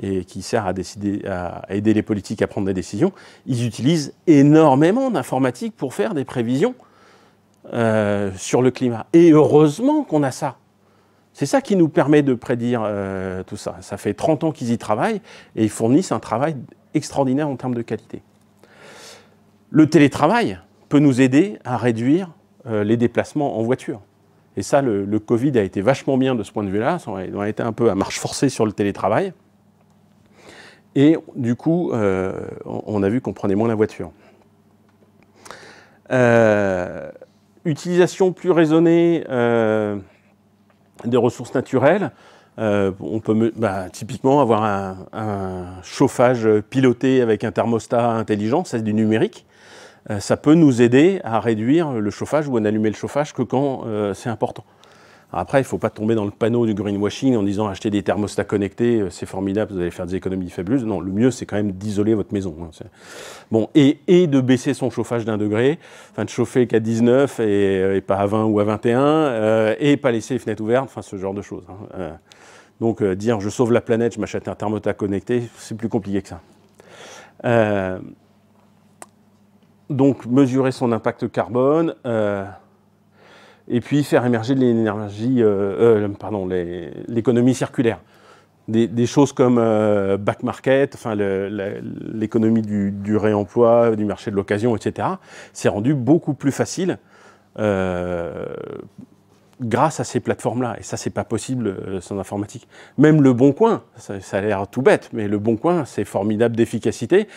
et qui sert à, décider, à aider les politiques à prendre des décisions, ils utilisent énormément d'informatique pour faire des prévisions euh, sur le climat. Et heureusement qu'on a ça. C'est ça qui nous permet de prédire euh, tout ça. Ça fait 30 ans qu'ils y travaillent et ils fournissent un travail extraordinaire en termes de qualité. Le télétravail peut nous aider à réduire euh, les déplacements en voiture. Et ça, le, le, Covid a été vachement bien de ce point de vue-là. On a été un peu à marche forcée sur le télétravail. Et du coup, euh, on a vu qu'on prenait moins la voiture. Euh, utilisation plus raisonnée euh, des ressources naturelles. on peut bah, typiquement avoir un, chauffage piloté avec un thermostat intelligent, c'est du numérique. ça peut nous aider à réduire le chauffage ou à allumer le chauffage que quand c'est important. Après, il ne faut pas tomber dans le panneau du greenwashing en disant acheter des thermostats connectés, euh, c'est formidable, vous allez faire des économies fabuleuses. Non, le mieux, c'est quand même d'isoler votre maison. Hein, bon, et, de baisser son chauffage d'un degré, enfin de chauffer qu'à 19 euh, et, pas à 20 ou à 21, euh, et pas laisser les fenêtres ouvertes, enfin ce genre de choses. Hein, donc dire je sauve la planète, je m'achète un thermostat connecté, c'est plus compliqué que ça. donc mesurer son impact carbone et puis faire émerger l'énergie, euh, euh, pardon, l'économie circulaire. Des, choses comme euh, back market, enfin l'économie du, du, réemploi, du marché de l'occasion, etc. C'est rendu beaucoup plus facile grâce à ces plateformes-là. Et ça, c'est pas possible euh, sans informatique. Même Le Bon Coin, ça, a l'air tout bête, mais Le Bon Coin, c'est formidable d'efficacité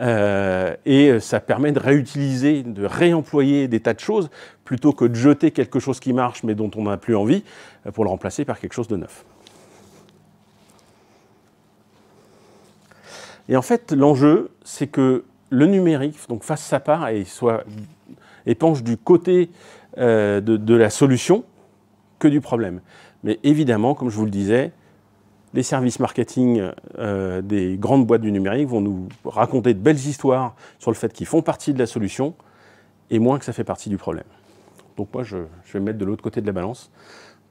euh, et euh, ça permet de réutiliser, de réemployer des tas de choses plutôt que de jeter quelque chose qui marche mais dont on n'a plus envie pour le remplacer par quelque chose de neuf. Et en fait, l'enjeu, c'est que le numérique donc, fasse sa part et soit épanche du côté de, la solution du problème. Mais évidemment, comme je vous le disais, les services marketing euh, des grandes boîtes du numérique vont nous raconter de belles histoires sur le fait qu'ils font partie de la solution et moins que ça fait partie du problème. Donc moi, je, vais me mettre de l'autre côté de la balance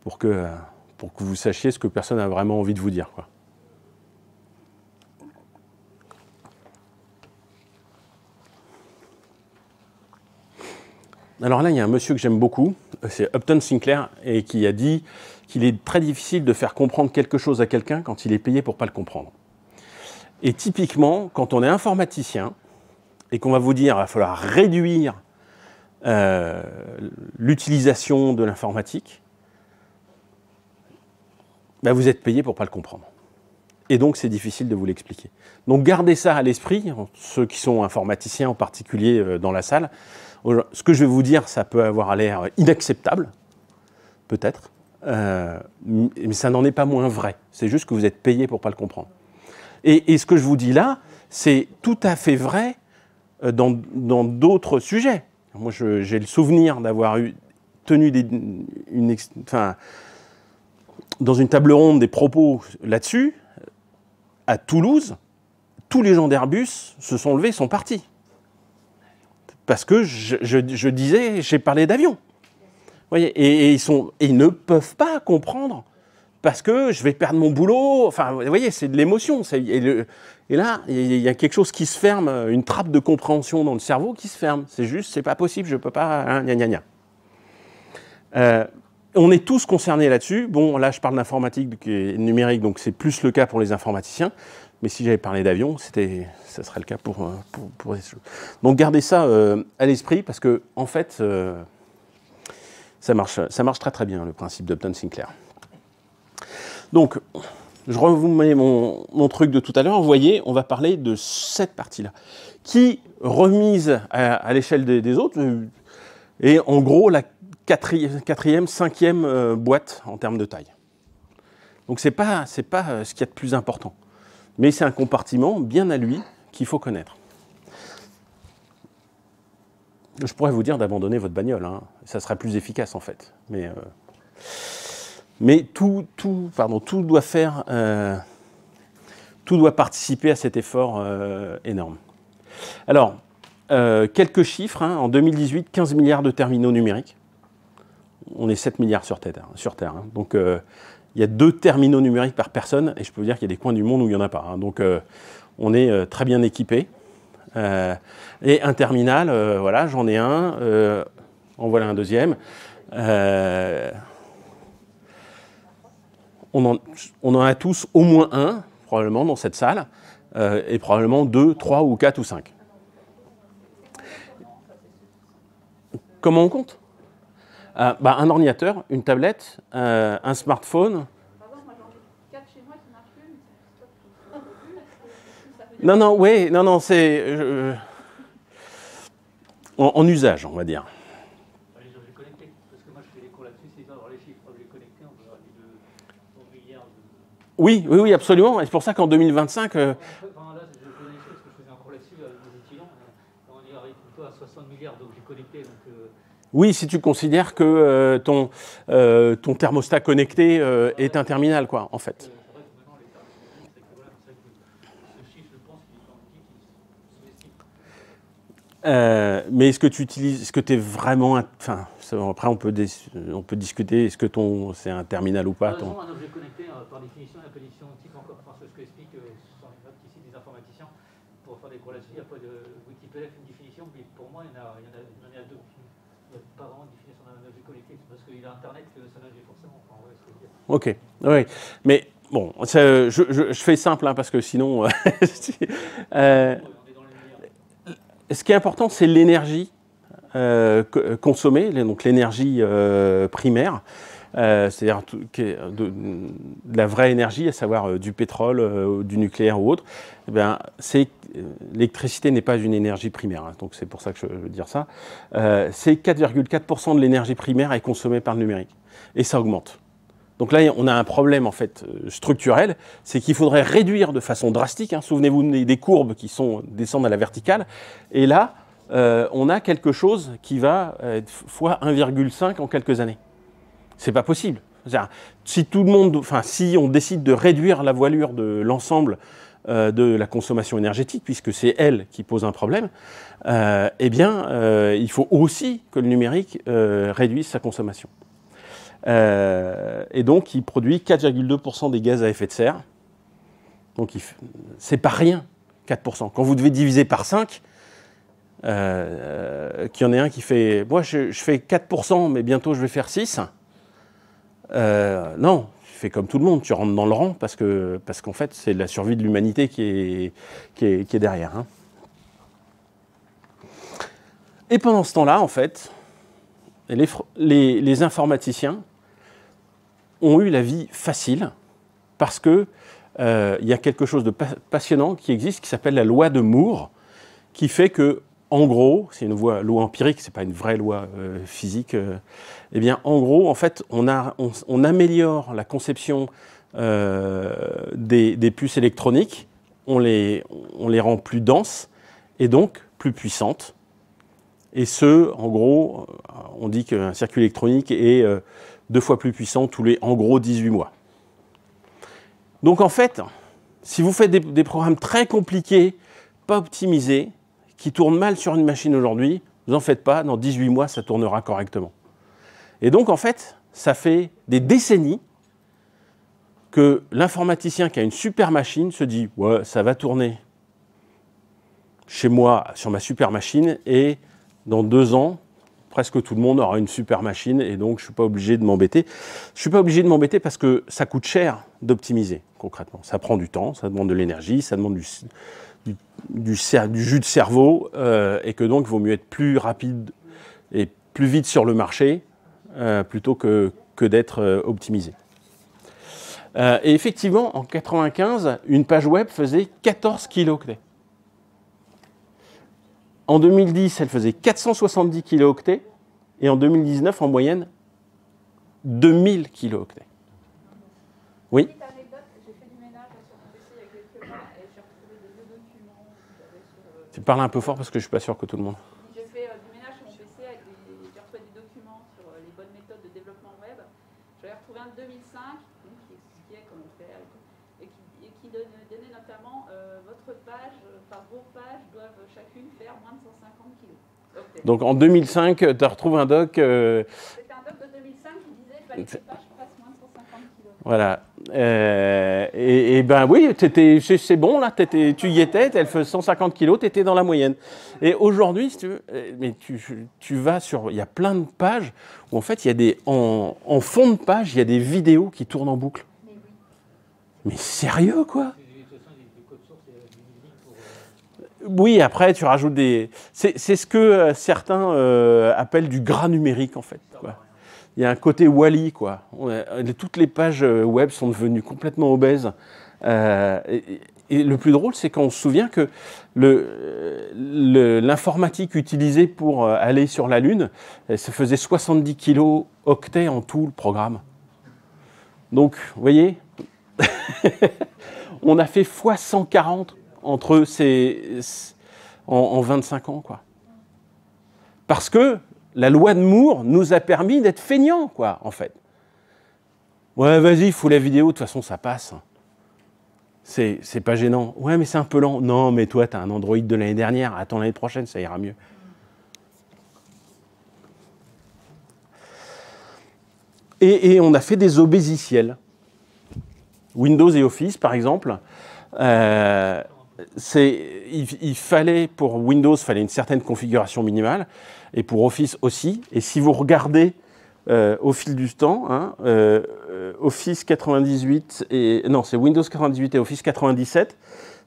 pour que, pour que vous sachiez ce que personne a vraiment envie de vous dire. Quoi. Alors là, il y a un monsieur que j'aime beaucoup, c'est Upton Sinclair, et qui a dit qu'il est très difficile de faire comprendre quelque chose à quelqu'un quand il est payé pour ne pas le comprendre. Et typiquement, quand on est informaticien et qu'on va vous dire qu'il va falloir réduire euh, l'utilisation de l'informatique, bah, vous êtes payé pour ne pas le comprendre. Et donc, c'est difficile de vous l'expliquer. Donc, gardez ça à l'esprit, hein, ceux qui sont informaticiens en particulier euh, dans la salle, ce que je vais vous dire, ça peut avoir l'air inacceptable, peut-être, euh, mais ça n'en est pas moins vrai. C'est juste que vous êtes payé pour ne pas le comprendre. Et, ce que je vous dis là, c'est tout à fait vrai euh, dans d'autres sujets. Moi, j'ai le souvenir d'avoir eu tenu dans une table ronde des propos là-dessus, à Toulouse, tous les gens d'Airbus se sont levés et sont partis parce que je, disais, j'ai parlé d'avion. Et, et, ils ils ne peuvent pas comprendre parce que je vais perdre mon boulot. Enfin, vous voyez, c'est de l'émotion. Et, là, il y a quelque chose qui se ferme, une trappe de compréhension dans le cerveau qui se ferme. C'est juste, c'est pas possible, je peux pas. Hein, gna, gna, euh, on est tous concernés là-dessus. Bon, là, je parle d'informatique numérique, donc c'est plus le cas pour les informaticiens. Mais si j'avais parlé d'avion, c'était, ça serait le cas pour, euh, pour, Donc gardez ça euh, à l'esprit parce que en fait, euh, ça marche, ça marche très très bien le principe d'Upton Sinclair. Donc, je vous mets mon, truc de tout à l'heure. Vous voyez, on va parler de cette partie-là, qui remise à, l'échelle des, autres est en gros la quatrième, cinquième boîte en termes de taille. Donc c'est pas pas ce qu'il y a de plus important mais c'est un compartiment bien à lui qu'il faut connaître. Je pourrais vous dire d'abandonner votre bagnole, hein. ça serait plus efficace en fait. Mais, euh, tout, doit faire, euh, tout doit participer à cet effort euh, énorme. Alors, quelques chiffres. Hein. En 2018, 15 milliards de terminaux numériques. On est 7 milliards sur Terre. Sur Terre hein. Donc, il y a deux terminaux numériques par personne, et je peux vous dire qu'il y a des coins du monde où il n'y en a pas. Hein. Donc euh, on est euh, très bien équipé. Euh, et un terminal, voilà, j'en ai un, en voilà un deuxième. on, en, a tous au moins un, probablement, dans cette salle, et probablement deux, trois ou quatre ou cinq. Comment on compte euh, bah, un ordinateur, une tablette, euh, un smartphone. Non, non, oui, non, non, c'est. en, usage, on va dire. Oui, oui, oui, absolument. Et c'est pour ça qu'en 2025, Oui, si tu considères que euh, ton, euh, ton thermostat connecté euh, est un terminal, quoi, en fait. mais est-ce que tu utilises, ce que tu es vraiment, enfin, après on peut, on peut discuter, est-ce que ton, c'est un terminal ou pas ton... Un objet connecté, par définition, Ok, oui. Mais bon, je, fais simple, hein, parce que sinon... Euh, euh, ce qui est important, c'est l'énergie euh, consommée, donc l'énergie primaire. c'est-à-dire de, la vraie énergie, à savoir du pétrole, du nucléaire ou autre, eh l'électricité n'est pas une énergie primaire, hein, donc c'est pour ça que je, veux dire ça. c'est 4,4% de l'énergie primaire est consommée par le numérique, et ça augmente. Donc là, on a un problème en fait euh, structurel, c'est qu'il faudrait réduire de façon drastique. Hein. Souvenez-vous des courbes qui sont descendent à la verticale. Et là, euh, on a quelque chose qui va être fois 1,5 en quelques années. C'est pas possible. Si tout le monde, si on décide de réduire la voilure de l'ensemble euh, de la consommation énergétique, puisque c'est elle qui pose un problème, eh bien, il faut aussi que le numérique réduise sa consommation. Euh, et donc, il produit 4,2% des gaz à effet de serre. Donc, c'est pas rien, 4%. Quand vous devez diviser par 5, euh, qu'il y en ait un qui fait Moi, je, fais 4%, mais bientôt je vais faire 6. Euh, non, tu fais comme tout le monde, tu rentres dans le rang parce qu'en parce qu'en fait, c'est la survie de l'humanité qui est, qui est, derrière. Hein. Et pendant ce temps-là, en fait, les informaticiens ont eu la vie facile parce que euh, il y a quelque chose de passionnant qui existe qui s'appelle la loi de Moore, qui fait que, en gros, c'est une loi, empirique, empirique, n'est pas une vraie loi euh, physique. Euh, eh bien, en gros, en fait, on, a, améliore la conception des, puces électroniques, on les, on les rend plus denses et donc plus puissantes. Et ce, en gros, on dit qu'un circuit électronique est deux fois plus puissant tous les, en gros, 18 mois. Donc en fait, si vous faites des, programmes très compliqués, pas optimisés, qui tournent mal sur une machine aujourd'hui, vous n'en faites pas, dans 18 mois, ça tournera correctement. Et donc en fait, ça fait des décennies que l'informaticien qui a une super machine se dit ouais ça va tourner chez moi sur ma super machine et dans deux ans presque tout le monde aura une super machine et donc je ne suis pas obligé de m'embêter. Je ne suis pas obligé de m'embêter parce que ça coûte cher d'optimiser concrètement. Ça prend du temps, ça demande de l'énergie, ça demande du, du, jus de cerveau euh, et que donc il vaut mieux être plus rapide et plus vite sur le marché euh, plutôt que, que d'être euh, optimisé. et effectivement, en 1995, une page web faisait 14 clés. En 2010, elle faisait 470 kilooctets et en 2019, en moyenne, 2000 kilooctets. Oui Tu parles un peu fort parce que je ne suis pas sûr que tout le monde. Donc en 2005, tu retrouves un doc. Euh, C'était un doc de 2005 qui disait moins de 150 kg. Voilà. Euh, et, ben oui, c'est bon là, tu y étais, elle fait 150 kilos, tu étais dans la moyenne. Et aujourd'hui, si tu veux, euh, mais tu, tu vas sur, il y a plein de pages où en fait, il y a des, en, en fond de page, il y a des vidéos qui tournent en boucle. Mais sérieux quoi oui, après, tu rajoutes des. C'est ce que euh, certains euh, appellent du gras numérique, en fait. Il y a un côté Wally, quoi. Euh, toutes les pages web sont devenues complètement obèses. et, le plus drôle, c'est qu'on se souvient que l'informatique utilisée pour aller sur la Lune, se faisait 70 kilo octets en tout le programme. Donc, vous voyez, on a fait x 140 entre ces, en, 25 ans. Quoi. Parce que la loi de Moore nous a permis d'être feignants, quoi, en fait. Ouais, vas-y, fous la vidéo, de toute façon, ça passe. Hein. C'est pas gênant. Ouais, mais c'est un peu lent. Non, mais toi, t'as un Android de l'année dernière. Attends l'année prochaine, ça ira mieux. Et, et, on a fait des obésiciels. Windows et Office, par exemple. Euh, c'est, il, fallait pour Windows, fallait une certaine configuration minimale, et pour Office aussi. Et si vous regardez euh, au fil du temps, hein, euh, Office 98 et non, c'est Windows 98 et Office 97,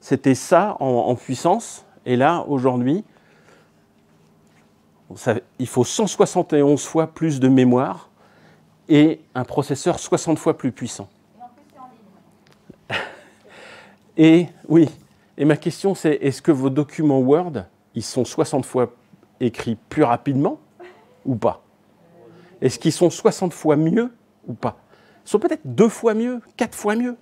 c'était ça en, puissance. Et là, aujourd'hui, il faut 171 fois plus de mémoire et un processeur 60 fois plus puissant. et oui. Et ma question, c'est est-ce que vos documents Word, ils sont 60 fois écrits plus rapidement ou pas Est-ce qu'ils sont 60 fois mieux ou pas Ils sont peut-être deux fois mieux, quatre fois mieux.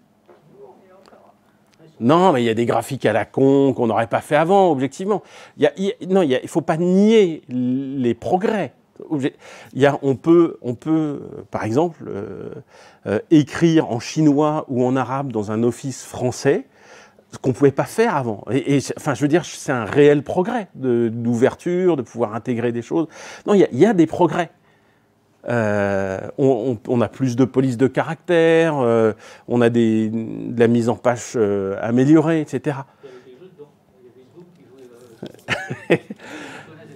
Non, mais il y a des graphiques à la con qu'on n'aurait pas fait avant, objectivement. Il non, il ne faut pas nier les progrès. on, peut, on peut, euh, par exemple, euh, euh, écrire en chinois ou en arabe dans un office français ce qu'on pouvait pas faire avant. Et, enfin, je veux dire, c'est un réel progrès d'ouverture, de, pouvoir intégrer des choses. Non, il y, a, des progrès. Euh, on, a plus de police de caractère, euh, on a des, de la mise en page euh, améliorée, etc.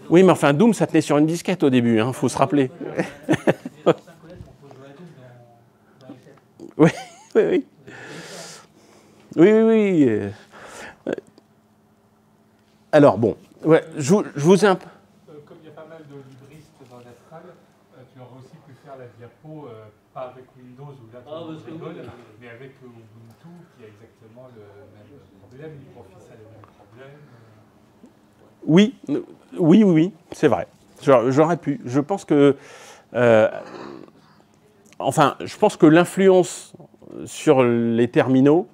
oui, mais enfin, Doom, ça tenait sur une disquette au début, il hein, faut se rappeler. oui, oui, oui. Oui, oui, oui. Euh, euh, alors, bon, ouais, je, je vous ai un peu. Comme il y a pas mal de libristes dans l'astral, euh, tu aurais aussi pu faire la diapo, pas avec Windows ou la ah, mais avec Ubuntu qui a exactement le même problème, il profite ça, le même problème. Oui, oui, oui, oui, c'est vrai. J'aurais pu. Je pense que. enfin, je pense que l'influence sur les terminaux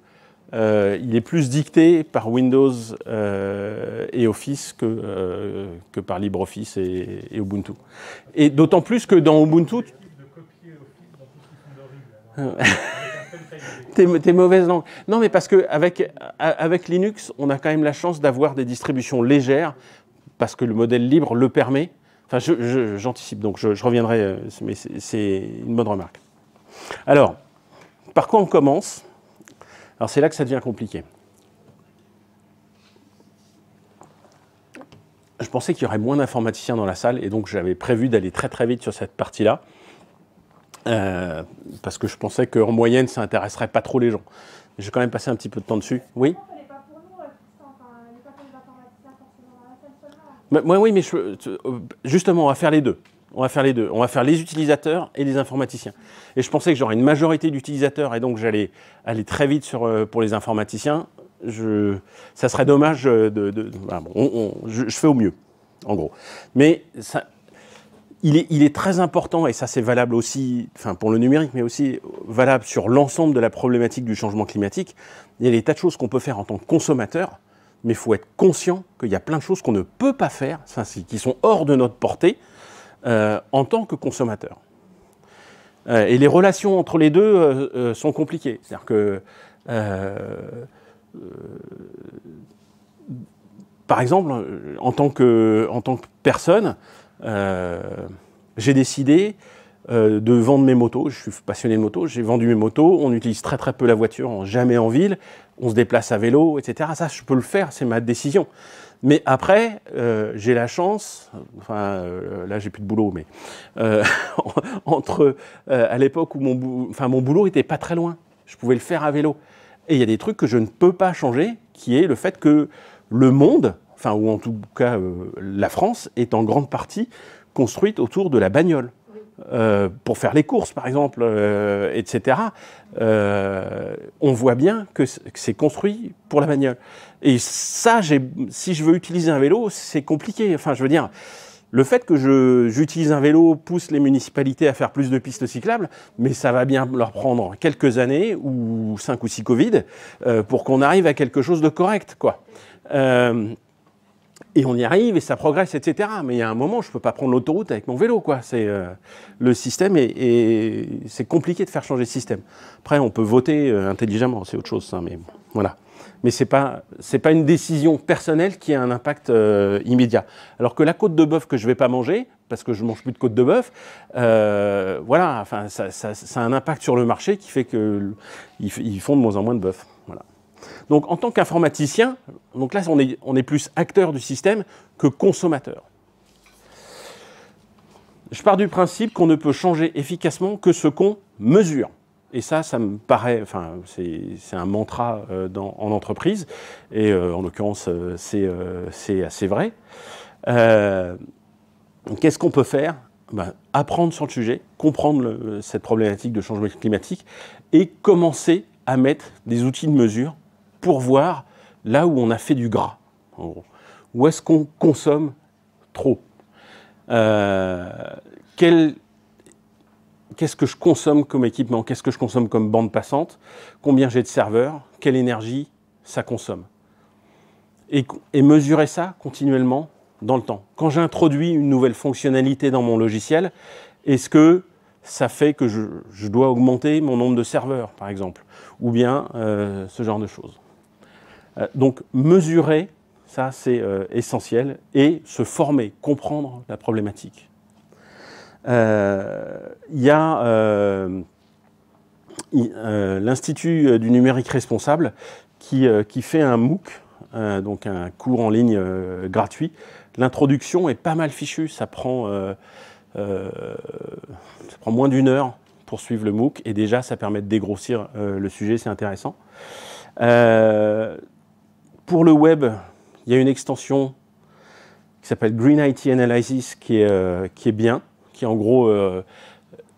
euh, il est plus dicté par Windows euh, et Office que, euh, que par LibreOffice et, Ubuntu. Et d'autant plus que dans Ubuntu... T'es, mauvaise langue. Non, mais parce qu'avec avec Linux, on a quand même la chance d'avoir des distributions légères, parce que le modèle libre le permet. Enfin, j'anticipe, donc je, reviendrai, mais c'est une bonne remarque. Alors, par quoi on commence alors c'est là que ça devient compliqué. Je pensais qu'il y aurait moins d'informaticiens dans la salle et donc j'avais prévu d'aller très très vite sur cette partie-là. Euh, parce que je pensais qu'en moyenne, ça intéresserait pas trop les gens. J'ai quand même passé un petit peu de temps dessus. Oui mais, oui, mais je, euh, justement, on va faire les deux. On va faire les deux. On va faire les utilisateurs et les informaticiens. Et je pensais que j'aurais une majorité d'utilisateurs et donc j'allais aller très vite sur, euh, pour les informaticiens. ça serait dommage euh, de. Ah je, fais au mieux, en gros. Mais il, est, très important, et ça c'est valable aussi enfin pour le numérique, mais aussi valable sur l'ensemble de la problématique du changement climatique. Il y a des tas de choses qu'on peut faire en tant que consommateur, mais il faut être conscient qu'il y a plein de choses qu'on ne peut pas faire, qui sont hors de notre portée, euh, en tant que consommateur. Euh, et les relations entre les deux euh, sont compliquées. C'est-à-dire que, par exemple, en tant que, en tant que personne, j'ai décidé de vendre mes motos. Je suis passionné de moto, j'ai vendu mes motos. On utilise très très peu la voiture, jamais en ville. On se déplace à vélo, etc. Ça, je peux le faire, c'est ma décision. Mais après, euh, j'ai la chance, enfin euh, là j'ai plus de boulot, mais euh, entre à l'époque où mon, boulot, enfin, boulot était pas très loin, je pouvais le faire à vélo. Et il y a des trucs que je ne peux pas changer, qui est le fait que le monde, enfin ou en tout cas la France, est en grande partie construite autour de la bagnole. Euh, pour faire les courses, par exemple, euh, etc., euh, on voit bien que c'est construit pour la bagnole. Et ça, si je veux utiliser un vélo, c'est compliqué. Enfin, je veux dire, le fait que j'utilise un vélo pousse les municipalités à faire plus de pistes cyclables, mais ça va bien leur prendre quelques années, ou cinq ou 6 Covid, pour qu'on arrive à quelque chose de correct, quoi et on y arrive et ça progresse, etc. Mais il y a un moment, je ne peux pas prendre l'autoroute avec mon vélo, quoi. C'est euh, le système et, c'est compliqué de faire changer le système. Après, on peut voter euh, intelligemment, c'est autre chose, ça. Mais voilà. Mais c'est pas c'est pas une décision personnelle qui a un impact euh, immédiat. Alors que la côte de bœuf que je vais pas manger parce que je mange plus de côte de bœuf, voilà, enfin ça, ça, ça, a un impact sur le marché qui fait que ils font de moins en moins de bœuf. Donc en tant qu'informaticien, donc là on est, plus acteur du système que consommateur. Je pars du principe qu'on ne peut changer efficacement que ce qu'on mesure. Et ça, ça me paraît, enfin, c'est un mantra euh, en entreprise, et euh, en l'occurrence, euh, c'est assez vrai. Qu'est-ce qu'on peut faire ben, Apprendre sur le sujet, comprendre cette problématique de changement climatique, et commencer à mettre des outils de mesure voir là où on a fait du gras, en gros. Où est-ce qu'on consomme trop euh, Qu'est-ce que je consomme comme équipement Qu'est-ce que je consomme comme bande passante Combien j'ai de serveurs Quelle énergie ça consomme et, mesurer ça continuellement dans le temps. Quand j'introduis une nouvelle fonctionnalité dans mon logiciel, est-ce que ça fait que je, dois augmenter mon nombre de serveurs, par exemple, ou bien euh, ce genre de choses. Euh, donc mesurer, ça c'est euh, essentiel, et se former, comprendre la problématique. Euh, il y a l'Institut du numérique responsable qui, qui fait un MOOC, donc un cours en ligne gratuit. L'introduction est pas mal fichue, ça prend, prend moins d'une heure pour suivre le MOOC et déjà ça permet de dégrossir le sujet, c'est intéressant. Pour le web, il y a une extension qui s'appelle Green IT Analysis qui est, euh, qui est bien, qui en gros euh,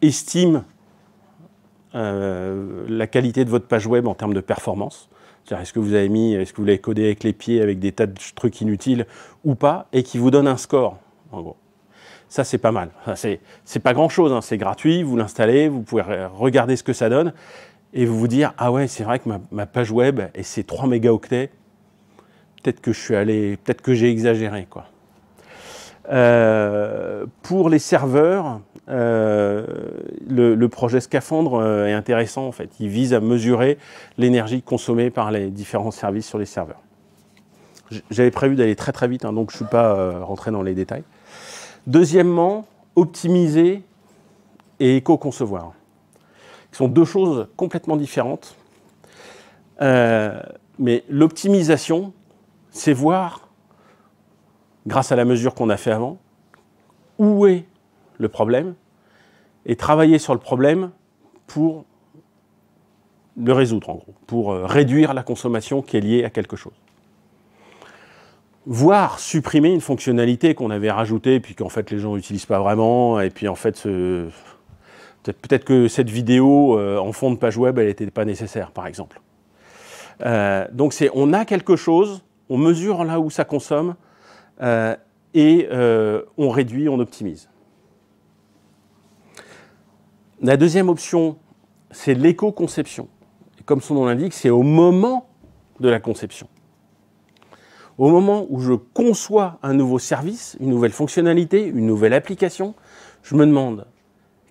estime euh, la qualité de votre page web en termes de performance. C'est-à-dire est-ce que vous avez mis, est-ce que vous l'avez codé avec les pieds, avec des tas de trucs inutiles ou pas, et qui vous donne un score, en gros. Ça, c'est pas mal. C'est pas grand-chose, hein. c'est gratuit, vous l'installez, vous pouvez regarder ce que ça donne, et vous vous dire, ah ouais, c'est vrai que ma, page web, et ses 3 mégaoctets, peut-être que je suis allé, peut-être que j'ai exagéré, quoi. Euh, pour les serveurs, euh, le, projet Scaphandre euh, est intéressant en fait. Il vise à mesurer l'énergie consommée par les différents services sur les serveurs. J'avais prévu d'aller très très vite, hein, donc je ne suis pas rentré dans les détails. Deuxièmement, optimiser et éco-concevoir. Ce sont deux choses complètement différentes. mais l'optimisation, c'est voir, grâce à la mesure qu'on a fait avant, où est le problème et travailler sur le problème pour le résoudre, en gros, pour euh, réduire la consommation qui est liée à quelque chose. Voir supprimer une fonctionnalité qu'on avait rajoutée, puis qu'en fait les gens n'utilisent pas vraiment, et puis en fait peut-être que cette vidéo euh, en fond de page web, elle n'était pas nécessaire, par exemple. Euh, donc c'est on a quelque chose on mesure là où ça consomme euh, et euh, on réduit, on optimise. La deuxième option, c'est l'éco-conception. Comme son nom l'indique, c'est au moment de la conception. Au moment où je conçois un nouveau service, une nouvelle fonctionnalité, une nouvelle application, je me demande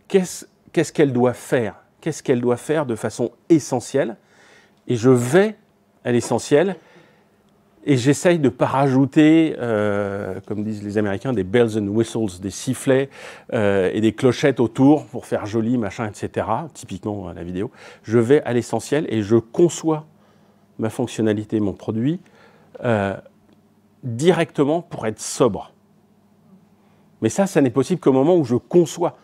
qu'est-ce qu'elle doit faire Qu'est-ce qu'elle doit faire de façon essentielle Et je vais à l'essentiel et j'essaye de ne pas rajouter, euh, comme disent les Américains, des bells and whistles, des sifflets euh, et des clochettes autour pour faire joli, machin, etc. Typiquement la vidéo. Je vais à l'essentiel et je conçois ma fonctionnalité, mon produit, euh, directement pour être sobre. Mais ça, ça n'est possible qu'au moment où je conçois.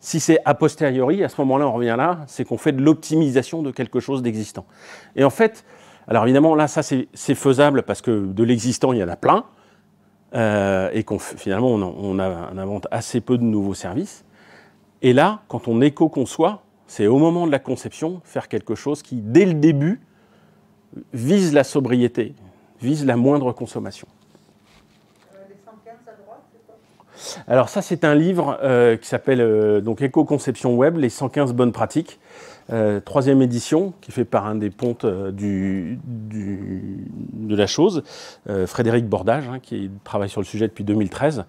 Si c'est a posteriori, à ce moment-là, on revient là, c'est qu'on fait de l'optimisation de quelque chose d'existant. Et en fait, alors évidemment, là, ça, c'est faisable parce que de l'existant, il y en a plein. Euh, et qu'on finalement, on, a, invente assez peu de nouveaux services. Et là, quand on éco-conçoit, c'est au moment de la conception, faire quelque chose qui, dès le début, vise la sobriété, vise la moindre consommation. Euh, les 115 à droite, Alors ça, c'est un livre euh, qui s'appelle donc Éco-conception web, les 115 bonnes pratiques. Euh, troisième édition, qui est fait par un hein, des pontes euh, de la chose, euh, Frédéric Bordage, hein, qui travaille sur le sujet depuis 2013.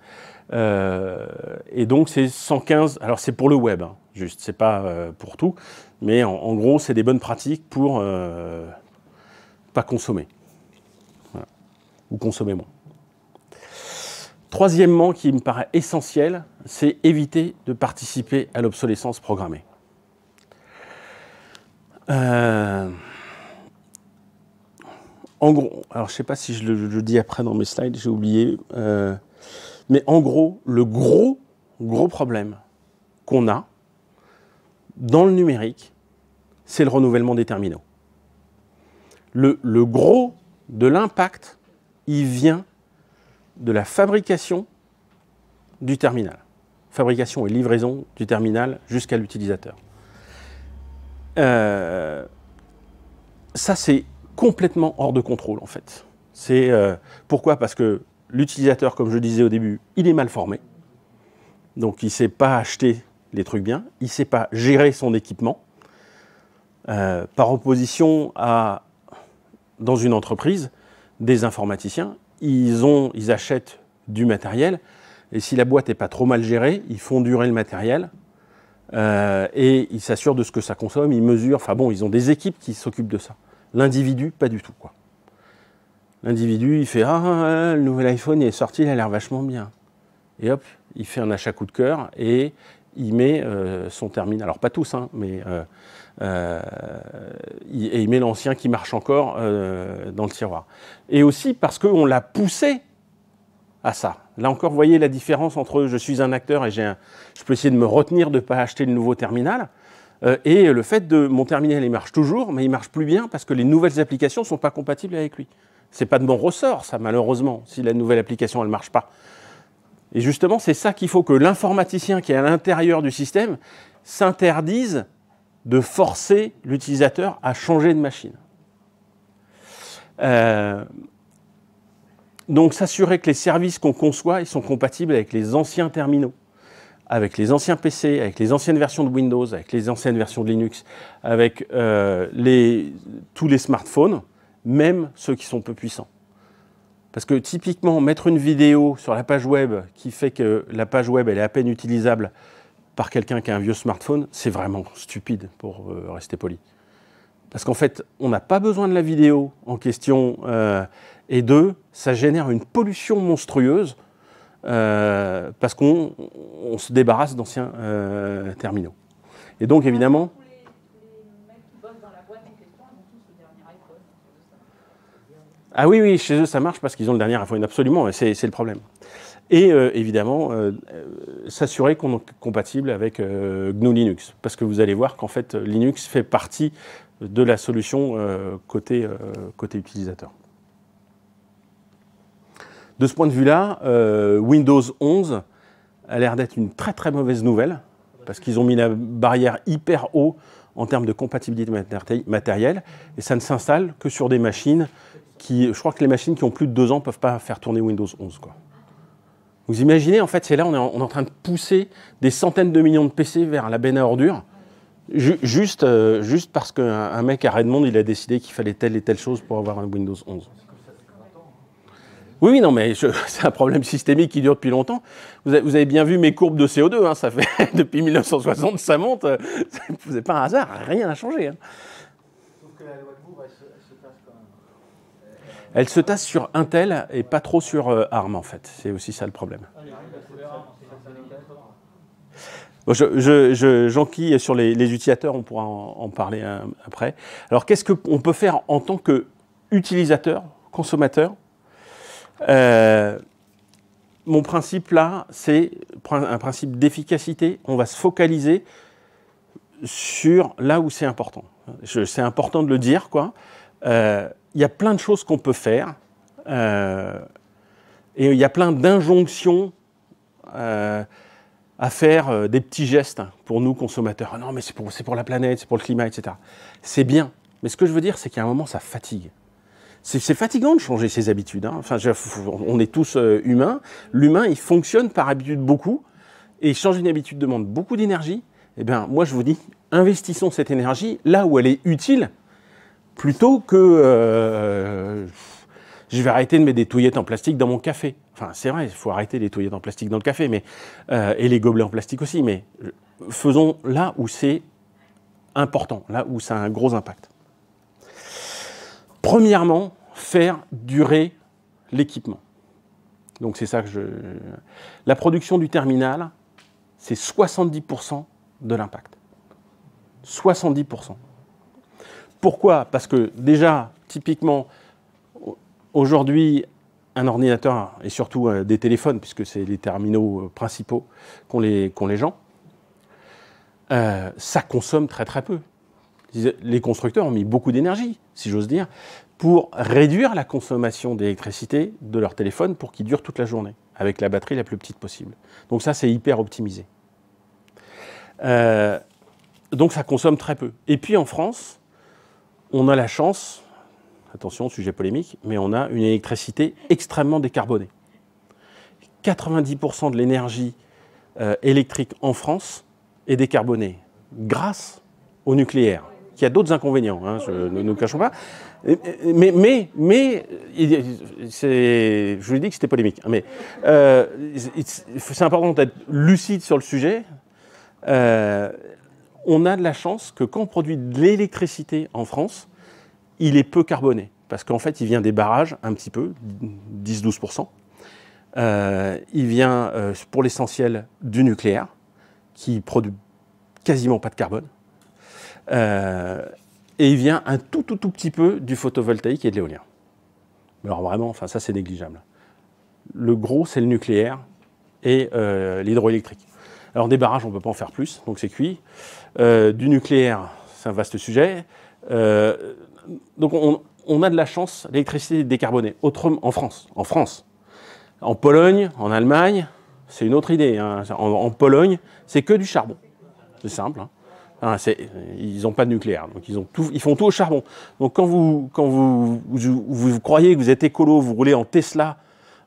et donc c'est 115, alors c'est pour le web, hein, juste, c'est pas pour tout, mais en, gros c'est des bonnes pratiques pour pas consommer, ou consommer moins. Troisièmement, qui me paraît essentiel, c'est éviter de participer à l'obsolescence programmée. Euh, en gros, alors je ne sais pas si je le, dis après dans mes slides, j'ai oublié. Euh, mais en gros, le gros, gros problème qu'on a dans le numérique, c'est le renouvellement des terminaux. Le, le gros de l'impact, il vient de la fabrication du terminal. Fabrication et livraison du terminal jusqu'à l'utilisateur. Euh, ça c'est complètement hors de contrôle en fait. C'est euh, pourquoi Parce que l'utilisateur, comme je disais au début, il est mal formé. Donc il ne sait pas acheter les trucs bien, il ne sait pas gérer son équipement. Euh, par opposition à, dans une entreprise, des informaticiens, ils, ont, ils achètent du matériel, et si la boîte n'est pas trop mal gérée, ils font durer le matériel, euh, et ils s'assurent de ce que ça consomme, ils mesurent. Enfin bon, ils ont des équipes qui s'occupent de ça. L'individu, pas du tout. quoi. L'individu, il fait Ah, ah, ah le nouvel iPhone est sorti, il a l'air vachement bien. Et hop, il fait un achat coup de cœur et il met euh, son terminal. Alors pas tous, hein, mais euh, et il met l'ancien qui marche encore dans le tiroir. Et aussi parce qu'on l'a poussé à ça. Là encore, vous voyez la différence entre je suis un acteur et j'ai je peux essayer de me retenir de ne pas acheter le nouveau terminal. Euh, et le fait de mon terminal, il marche toujours, mais il marche plus bien parce que les nouvelles applications ne sont pas compatibles avec lui. Ce n'est pas de bon ressort, ça, malheureusement, si la nouvelle application, ne marche pas. Et justement, c'est ça qu'il faut que l'informaticien qui est à l'intérieur du système s'interdise de forcer l'utilisateur à changer de machine. Euh, donc s'assurer que les services qu'on conçoit ils sont compatibles avec les anciens terminaux, avec les anciens PC, avec les anciennes versions de Windows, avec les anciennes versions de Linux, avec euh, tous les smartphones, même ceux qui sont peu puissants. Parce que typiquement, mettre une vidéo sur la page web qui fait que la page web elle est à peine utilisable par quelqu'un qui a un vieux smartphone, c'est vraiment stupide pour euh, rester poli. Parce qu'en fait, on n'a pas besoin de la vidéo en question. Euh, et deux, ça génère une pollution monstrueuse euh, parce qu'on se débarrasse d'anciens euh, terminaux. Et donc évidemment... Ah oui, oui, chez eux ça marche parce qu'ils ont le dernier iPhone, absolument, c'est le problème. Et euh, évidemment, s'assurer qu'on est compatible avec GNU Linux, parce que vous allez voir qu'en fait Linux fait partie de la solution côté, côté utilisateur de ce point de vue-là, euh, Windows 11 a l'air d'être une très très mauvaise nouvelle, parce qu'ils ont mis la barrière hyper haut en termes de compatibilité matérielle, et ça ne s'installe que sur des machines qui, je crois que les machines qui ont plus de deux ans ne peuvent pas faire tourner Windows 11. Vous imaginez, en fait, c'est là, on est, en, train de pousser des centaines de millions de PC vers la benne à ordures, juste, euh, juste parce qu'un mec à Redmond, il a décidé qu'il fallait telle et telle chose pour avoir un Windows 11. Oui, oui, non, mais c'est un problème systémique qui dure depuis longtemps. Vous avez, bien vu mes courbes de CO2, hein, ça fait depuis 1960, ça monte. Ce n'est pas un hasard, rien n'a changé. Hein. la loi de elle, se, tasse quand euh, elle se tasse sur Intel et pas trop sur euh, ARM, en fait. C'est aussi ça le problème. Bon, je, j'enquille sur les, utilisateurs, on pourra en, parler hein, après. Alors, qu'est-ce qu'on peut faire en tant qu'utilisateur, consommateur euh, mon principe là, c'est un principe d'efficacité. On va se focaliser sur là où c'est important. C'est important de le dire, quoi. Euh, il y a plein de choses qu'on peut faire. Euh, et il y a plein d'injonctions à faire des petits gestes pour nous consommateurs. Ah non, mais c'est pour, pour la planète, c'est pour le climat, etc. C'est bien. Mais ce que je veux dire, c'est qu'à un moment, ça fatigue c'est fatigant de changer ses habitudes. Hein. Enfin, on est tous euh, humains. L'humain, il fonctionne par habitude beaucoup. Et changer une habitude demande beaucoup d'énergie. Eh bien, moi, je vous dis, investissons cette énergie là où elle est utile, plutôt que euh, je vais arrêter de mettre des touillettes en plastique dans mon café. Enfin, c'est vrai, il faut arrêter les touillettes en plastique dans le café, mais euh, et les gobelets en plastique aussi. Mais faisons là où c'est important, là où ça a un gros impact. Premièrement, faire durer l'équipement. Donc c'est ça que je... La production du terminal, c'est 70% de l'impact. 70%. Pourquoi Parce que déjà, typiquement, aujourd'hui, un ordinateur, et surtout euh, des téléphones, puisque c'est les terminaux euh, principaux qu'ont les, gens, euh, ça consomme très très peu les constructeurs ont mis beaucoup d'énergie, si j'ose dire, pour réduire la consommation d'électricité de leur téléphone pour qu'il dure toute la journée, avec la batterie la plus petite possible. Donc ça, c'est hyper optimisé. Euh, donc ça consomme très peu. Et puis en France, on a la chance, attention, sujet polémique, mais on a une électricité extrêmement décarbonée. 90% de l'énergie euh, électrique en France est décarbonée grâce au nucléaire qui a d'autres inconvénients, hein, ne nous, cachons pas. Mais, mais, mais je vous ai dit que c'était polémique. Hein, mais euh, c'est important d'être lucide sur le sujet. Euh, on a de la chance que quand on produit de l'électricité en France, il est peu carboné. Parce qu'en fait, il vient des barrages, un petit peu, 10-12%. Euh, il vient, pour l'essentiel, du nucléaire, qui produit quasiment pas de carbone. Euh, et il vient un tout, tout, tout petit peu du photovoltaïque et de l'éolien. Alors vraiment, enfin ça c'est négligeable. Le gros, c'est le nucléaire et euh, l'hydroélectrique. Alors des barrages, on ne peut pas en faire plus, donc c'est cuit. Euh, du nucléaire, c'est un vaste sujet. donc on, a de la chance, l'électricité décarbonée, autrement en France. En France, en Pologne, en Allemagne, c'est une autre idée. Hein. En, Pologne, c'est que du charbon. C'est simple. Hein. Ah, ils n'ont pas de nucléaire, donc ils, ont ils font tout au charbon. Donc quand vous, quand vous, vous, croyez que vous êtes écolo, vous roulez en Tesla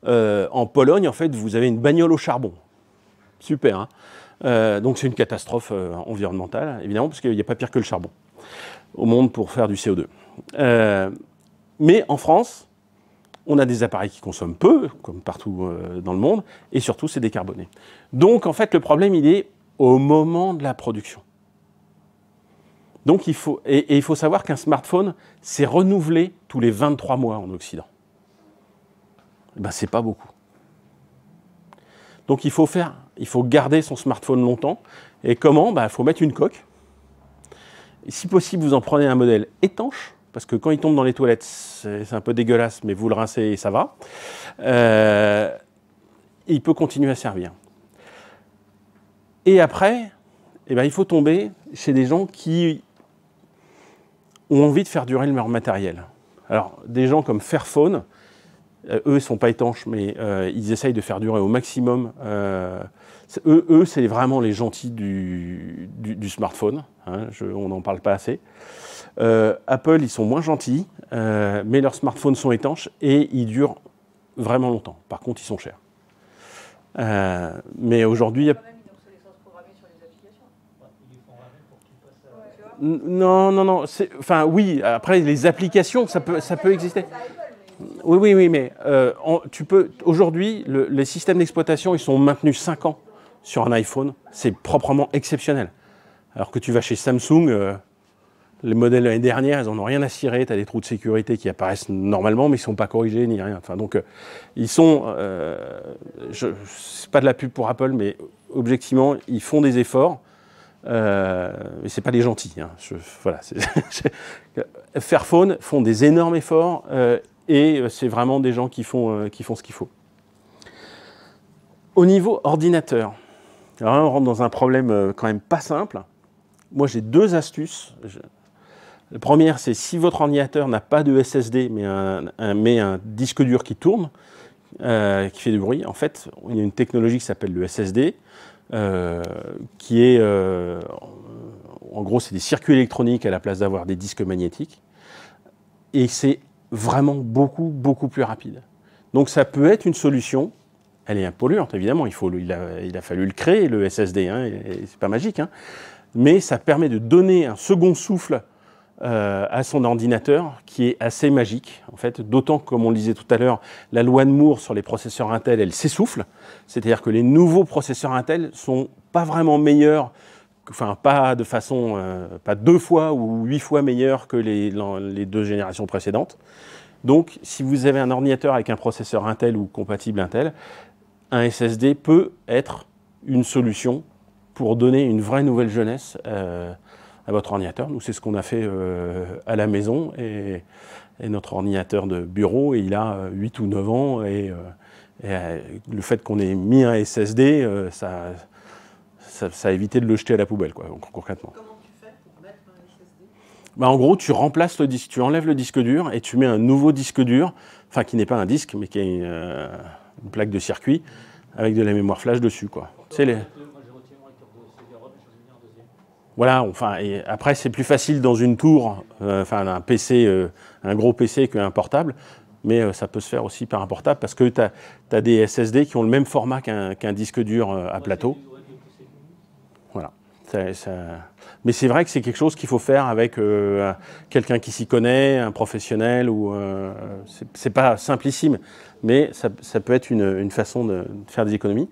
euh, en Pologne, en fait, vous avez une bagnole au charbon. Super. Hein. Euh, donc c'est une catastrophe euh, environnementale, évidemment, parce qu'il n'y a pas pire que le charbon au monde pour faire du CO2. mais en France, on a des appareils qui consomment peu, comme partout dans le monde, et surtout c'est décarboné. Donc en fait, le problème, il est au moment de la production. Donc il faut, et, il faut savoir qu'un smartphone, c'est renouvelé tous les 23 mois en Occident. Eh ben, c'est pas beaucoup. Donc il faut faire, il faut garder son smartphone longtemps. Et comment ben, Il faut mettre une coque. si possible, vous en prenez un modèle étanche, parce que quand il tombe dans les toilettes, c'est un peu dégueulasse, mais vous le rincez et ça va. Euh, il peut continuer à servir. Et après, eh ben, il faut tomber chez des gens qui ont envie de faire durer leur matériel. Alors, des gens comme Fairphone, euh, eux, ils ne sont pas étanches, mais euh, ils essayent de faire durer au maximum. Euh, eux, c'est vraiment les gentils du, smartphone. Hein, on n'en parle pas assez. Apple, ils sont moins gentils, mais leurs smartphones sont étanches et ils durent vraiment longtemps. Par contre, ils sont chers. mais aujourd'hui, Non, non, non. Enfin, oui, après, les applications, ça peut, ça peut exister. Oui, oui, oui, mais euh, tu peux. Aujourd'hui, les systèmes d'exploitation, ils sont maintenus 5 ans sur un iPhone. C'est proprement exceptionnel. Alors que tu vas chez Samsung, euh, les modèles l'année dernière, ils n'en ont rien à cirer. Tu as des trous de sécurité qui apparaissent normalement, mais ils ne sont pas corrigés ni rien. Enfin, donc, euh, ils sont. Ce n'est pas de la pub pour Apple, mais objectivement, ils font des efforts. Euh, mais c'est pas des gentils. Hein. Fairphone font des énormes efforts euh, et euh, c'est vraiment des gens qui font, font ce qu'il faut. Au niveau ordinateur, alors on rentre dans un problème quand même pas simple. Moi, j'ai deux astuces. La première, c'est si votre ordinateur n'a pas de SSD, mais un, mais un disque dur qui tourne, qui fait du bruit, en fait, il y a une technologie qui s'appelle le SSD, euh, qui est, euh, en gros, c'est des circuits électroniques à la place d'avoir des disques magnétiques. Et c'est vraiment beaucoup, beaucoup plus rapide. Donc ça peut être une solution. Elle est impolluante, évidemment. Il, faut, il, a, il a fallu le créer, le SSD. Hein, c'est pas magique. Hein. Mais ça permet de donner un second souffle euh, à son ordinateur qui est assez magique. En fait, d'autant comme on le disait tout à l'heure, la loi de Moore sur les processeurs Intel, elle s'essouffle. C'est-à-dire que les nouveaux processeurs Intel sont pas vraiment meilleurs, enfin pas de façon, euh, pas deux fois ou huit fois meilleurs que les, les deux générations précédentes. Donc, si vous avez un ordinateur avec un processeur Intel ou compatible Intel, un SSD peut être une solution pour donner une vraie nouvelle jeunesse euh, à votre ordinateur. Nous, c'est ce qu'on a fait euh, à la maison. Et, notre ordinateur de bureau, il a 8 euh, ou 9 ans. Et, euh, le fait qu'on ait mis un SSD, ça, ça, a évité de le jeter à la poubelle, quoi, concrètement. Comment tu fais pour mettre un SSD bah, En gros, tu remplaces le disque, tu enlèves le disque dur et tu mets un nouveau disque dur, enfin qui n'est pas un disque, mais qui est une, une plaque de circuit avec de la mémoire flash dessus. Quoi. C'est voilà, enfin, après, c'est plus facile dans une tour, euh, enfin, un PC, euh, un gros PC qu'un portable, mais euh, ça peut se faire aussi par un portable parce que tu as, des SSD qui ont le même format qu'un disque dur à plateau. Voilà. Mais c'est vrai que c'est quelque chose qu'il faut faire avec quelqu'un qui s'y connaît, un professionnel, ou c'est pas simplissime, mais ça, peut être une, façon de faire des économies.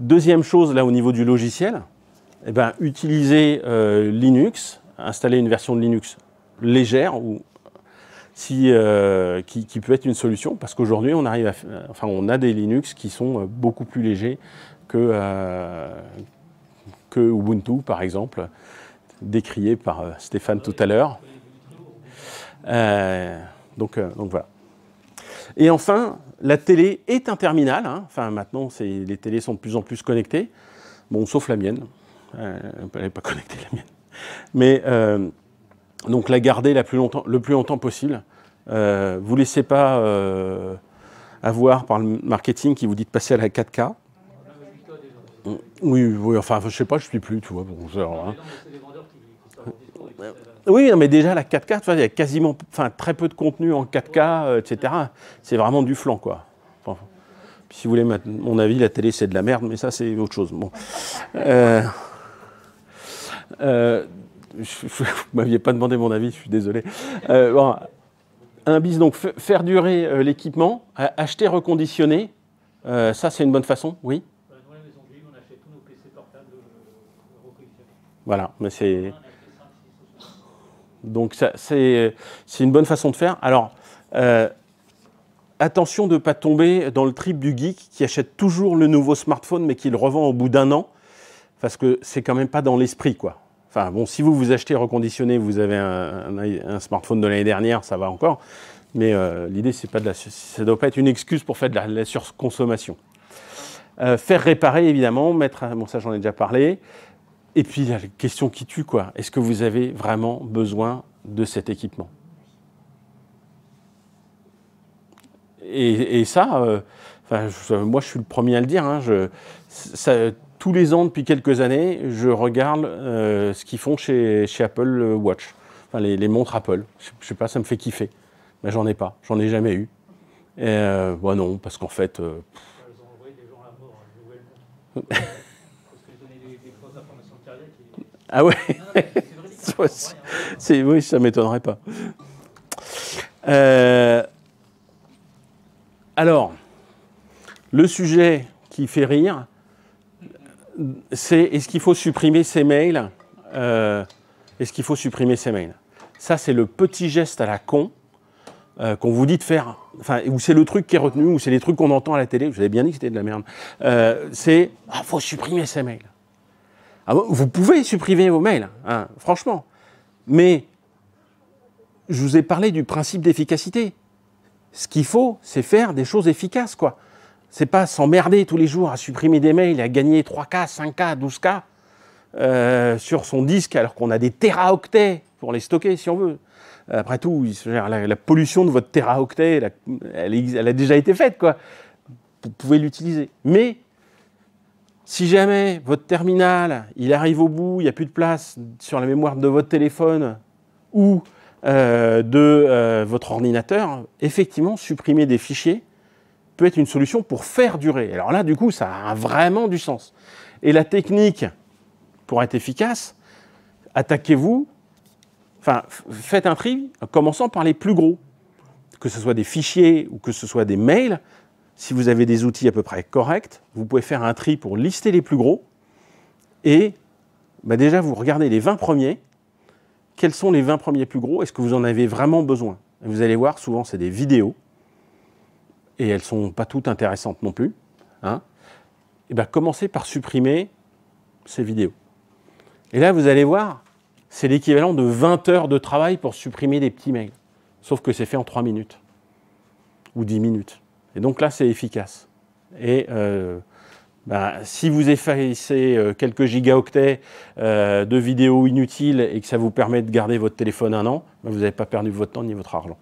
Deuxième chose, là, au niveau du logiciel, eh ben, utiliser euh, Linux, installer une version de Linux légère ou si, euh, qui, peut être une solution parce qu'aujourd'hui on arrive euh, enfin on a des Linux qui sont beaucoup plus légers que, que Ubuntu par exemple décrié par Stéphane tout à l'heure. donc, donc voilà. Et enfin, la télé est un terminal. Hein. Enfin, maintenant, les télés sont de plus en plus connectées. Bon, sauf la mienne. Euh, elle n'est pas connectée la mienne. Mais euh, donc la garder la plus longtemps, le plus longtemps possible. Euh, vous ne laissez pas avoir par le marketing qui vous dit de passer à la 4K. Mm. Oui, oui, enfin, je ne sais pas, je ne suis plus, tu vois. Bon, hein. Oui, mais déjà, la 4K, il y a quasiment, enfin, très peu de contenu en 4K, etc. C'est vraiment du flanc, quoi. si vous voulez, mon avis, la télé, c'est de la merde, mais ça, c'est autre chose. Bon. Euh, vous ne m'aviez pas demandé mon avis, je suis désolé. Euh, un bis, donc faire durer euh, l'équipement, acheter reconditionné, ça c'est une bonne façon, oui Dans la maison de on achète tous nos PC portables Voilà, mais c'est. Donc c'est une bonne façon de faire. Alors, attention de ne pas tomber dans le trip du geek qui achète toujours le nouveau smartphone mais qui le revend au bout d'un an parce que c'est quand même pas dans l'esprit, quoi. Enfin, bon, si vous vous achetez reconditionné, vous avez un, smartphone de l'année dernière, ça va encore. Mais euh, l'idée, c'est pas de la, ça doit pas être une excuse pour faire de la, surconsommation. Euh, faire réparer, évidemment, mettre, bon, ça j'en ai déjà parlé. Et puis, la question qui tue, quoi. Est-ce que vous avez vraiment besoin de cet équipement et, ça, euh, moi, je suis le premier à le dire. Hein, ça, tous les ans depuis quelques années, je regarde euh, ce qu'ils font chez, Apple euh, Watch, enfin les, montres Apple. Je, ne sais pas, ça me fait kiffer. Mais j'en ai pas, j'en ai jamais eu. Et euh, bah non, parce qu'en fait. Ah ouais C'est Oui, ça m'étonnerait pas. alors, le sujet qui fait rire, c'est est-ce qu'il faut supprimer ces mails euh, Est-ce qu'il faut supprimer ces mails Ça, c'est le petit geste à la con euh, qu'on vous dit de faire. Enfin, ou c'est le truc qui est retenu, ou c'est les trucs qu'on entend à la télé. Vous avez bien dit que c'était de la merde. Euh, c'est ah, faut supprimer ces mails. Ah, vous pouvez supprimer vos mails, hein, franchement. Mais je vous ai parlé du principe d'efficacité. Ce qu'il faut, c'est faire des choses efficaces, quoi. C'est pas s'emmerder tous les jours à supprimer des mails, et à gagner 3K, 5K, 12K sur son disque alors qu'on a des teraoctets pour les stocker si on veut. Après tout, la, pollution de votre teraoctet, elle, a déjà été faite, quoi. Vous pouvez l'utiliser. Mais si jamais votre terminal, il arrive au bout, il n'y a plus de place sur la mémoire de votre téléphone ou euh, de euh, votre ordinateur, effectivement, supprimer des fichiers peut être une solution pour faire durer. Alors là, du coup, ça a vraiment du sens. Et la technique, pour être efficace, attaquez-vous, enfin, faites un tri, en commençant par les plus gros, que ce soit des fichiers ou que ce soit des mails. Si vous avez des outils à peu près corrects, vous pouvez faire un tri pour lister les plus gros. Et bah, déjà, vous regardez les 20 premiers. Quels sont les 20 premiers plus gros Est-ce que vous en avez vraiment besoin Vous allez voir, souvent, c'est des vidéos et elles ne sont pas toutes intéressantes non plus, et hein, eh ben, commencez par supprimer ces vidéos. Et là, vous allez voir, c'est l'équivalent de 20 heures de travail pour supprimer des petits mails. Sauf que c'est fait en 3 minutes ou 10 minutes. Et donc là, c'est efficace. Et euh, ben, si vous effacez euh, quelques gigaoctets euh, de vidéos inutiles et que ça vous permet de garder votre téléphone un an, ben, vous n'avez pas perdu votre temps ni votre argent.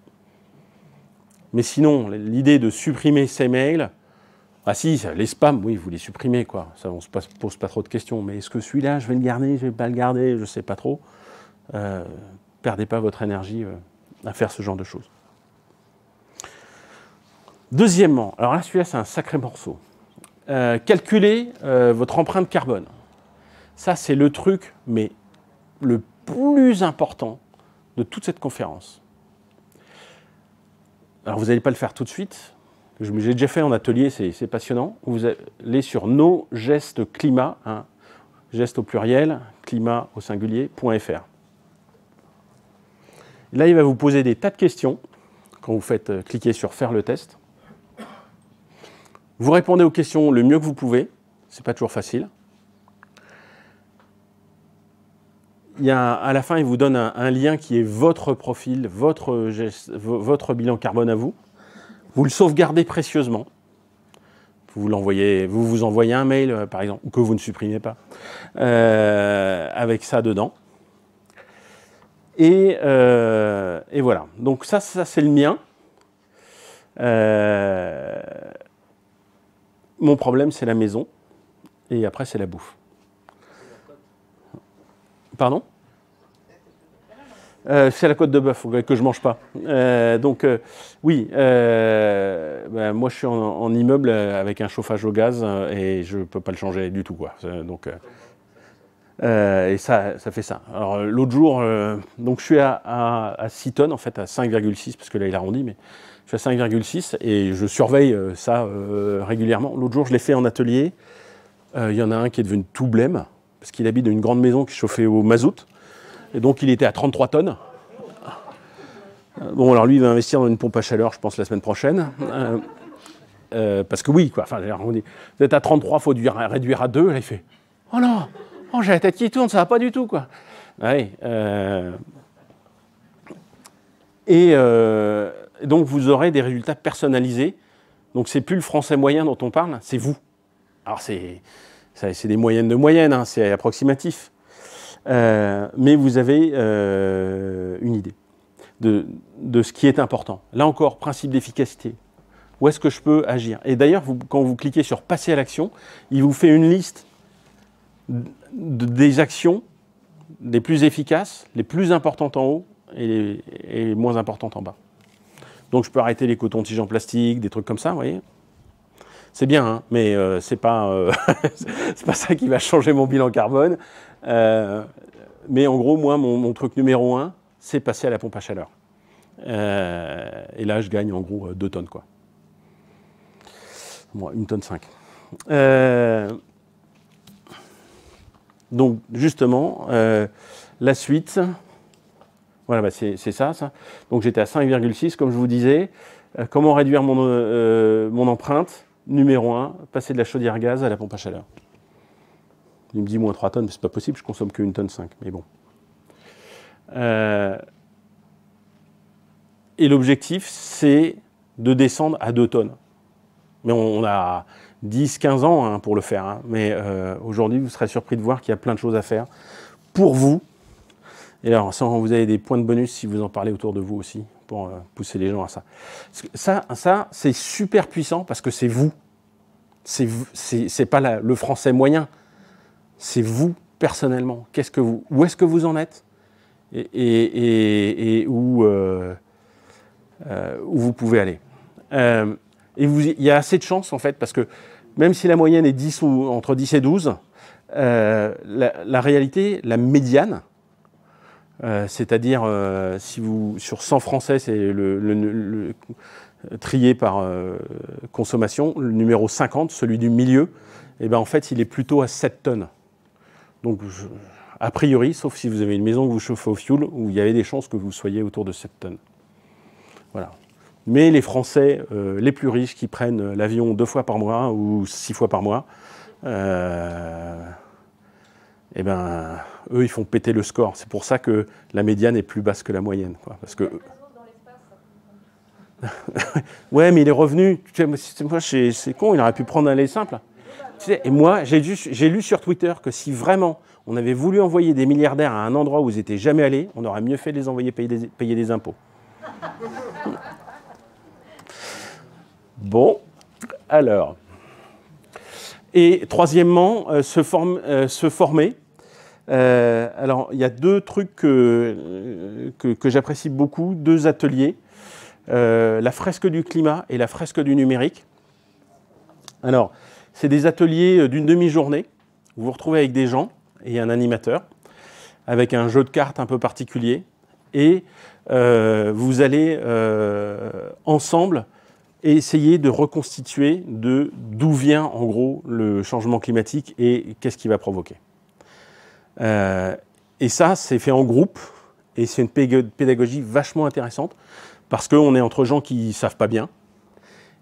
Mais sinon, l'idée de supprimer ces mails, ah si, les spams, oui, vous les supprimez, quoi. Ça, on ne se pose pas trop de questions. Mais est-ce que celui-là, je vais le garder, je ne vais pas le garder, je ne sais pas trop. Euh, perdez pas votre énergie euh, à faire ce genre de choses. Deuxièmement, alors là, celui-là, c'est un sacré morceau. Euh, calculez votre empreinte carbone. Ça, c'est le truc, mais le plus important de toute cette conférence. Alors vous n'allez pas le faire tout de suite. Je l'ai déjà fait en atelier, c'est passionnant. Vous allez sur nos gestes climat, hein. gestes au pluriel, climat au .fr. Là, il va vous poser des tas de questions quand vous faites euh, cliquer sur faire le test. Vous répondez aux questions le mieux que vous pouvez. Ce n'est pas toujours facile. a, à la fin, il vous donne un, lien qui est votre profil, votre, bilan carbone à vous. Vous le sauvegardez précieusement. Vous, vous vous envoyez un mail, euh, par exemple, que vous ne supprimez pas, euh, avec ça dedans. Euh, et, voilà. Donc ça, ça c'est le mien. mon problème, c'est la maison. Et après, c'est la bouffe. Pardon euh, c'est la côte de bœuf que je mange pas. Euh, donc euh, oui, ben, moi je suis en, immeuble avec un chauffage au gaz et je peux pas le changer du tout quoi. Donc et ça, ça fait ça. Alors l'autre jour, donc je suis à, 6 tonnes en fait, à 5,6 parce que là il arrondit, mais je suis à 5,6 et je surveille ça régulièrement. L'autre jour je l'ai fait en atelier. Il y en a un qui est devenu tout blême parce qu'il habite dans une grande maison qui chauffait au mazout. Et donc il était à 33 tonnes. Bon, alors lui, il va investir dans une pompe à chaleur, je pense, la semaine prochaine. Euh, euh, parce que oui, quoi. Enfin, on dit, vous êtes à 33, il faut réduire à 2. Là, il fait Oh non Oh, j'ai la tête qui tourne, ça va pas du tout, quoi. Euh, et donc, vous aurez des résultats personnalisés. Donc, c'est plus le français moyen dont on parle, c'est vous. Alors, c'est c'est des moyennes de moyennes, hein, c'est approximatif. Euh, mais vous avez euh, une idée de, ce qui est important. Là encore, principe d'efficacité. Où est-ce que je peux agir Et d'ailleurs, quand vous cliquez sur Passer à l'action, il vous fait une liste des actions les plus efficaces, les plus importantes en haut et les, moins importantes en bas. Donc je peux arrêter les cotons-tiges en plastique, des trucs comme ça, vous voyez c'est bien, hein, mais ce euh, c'est pas, euh, pas, ça qui va changer mon bilan carbone. Euh, mais en gros, moi, mon, truc numéro un, c'est passer à la pompe à chaleur. et là, je gagne en gros 2 tonnes, quoi. une tonne 5. donc, justement, la suite, voilà, bah, c'est ça, ça. Donc, j'étais à 5,6, comme je vous disais. comment réduire mon empreinte numéro 1, passer de la chaudière gaz à la pompe à chaleur. Il me dit moins 3 tonnes, mais c'est pas possible, je consomme qu'une tonne 5, mais bon. Euh, et l'objectif, c'est de descendre à 2 tonnes. Mais on, a 10-15 ans hein, pour le faire. Hein. Mais euh, aujourd'hui, vous serez surpris de voir qu'il y a plein de choses à faire pour vous. Et alors, vous avez des points de bonus si vous en parlez autour de vous aussi pour euh, pousser les gens à ça. Ça, ça c'est super puissant parce que c'est vous. C'est pas le français moyen. C'est vous personnellement. Qu'est-ce que vous, où est-ce que vous en êtes et, et, et, où, euh, euh, où, vous pouvez aller. Euh, et il y a assez de chance en fait parce que même si la moyenne est 10 ou, entre 10 et 12, la réalité, la médiane, euh, c'est-à-dire, euh, si vous, sur 100 Français, c'est le, trié par euh, consommation, le numéro 50, celui du milieu, et eh ben, en fait, il est plutôt à 7 tonnes. Donc, a priori, sauf si vous avez une maison que vous chauffez au fioul, où il y avait des chances que vous soyez autour de 7 tonnes. Voilà. Mais les Français les plus riches qui prennent l'avion deux fois par mois ou six fois par mois, eh ben, eux, ils font péter le score. C'est pour ça que la médiane est plus basse que la moyenne. parce que... ouais, mais il est revenu. c'est con, il aurait pu prendre un lait simple. et moi, j'ai lu sur Twitter que si vraiment on avait voulu envoyer des milliardaires à un endroit où ils n'étaient jamais allés, on aurait mieux fait de les envoyer payer des, impôts. Bon, alors. Et troisièmement, euh, euh, se former. Euh, alors, il y a deux trucs que, j'apprécie beaucoup, deux ateliers, euh, la fresque du climat et la fresque du numérique. Alors, c'est des ateliers euh, d'une demi-journée, vous vous retrouvez avec des gens et un animateur, avec un jeu de cartes un peu particulier, et vous allez ensemble essayer de reconstituer de d'où vient en gros le changement climatique et qu'est-ce qui va provoquer. Euh, et ça, c'est fait en groupe, et c'est une pédagogie vachement intéressante, parce qu'on est entre gens qui ne savent pas bien,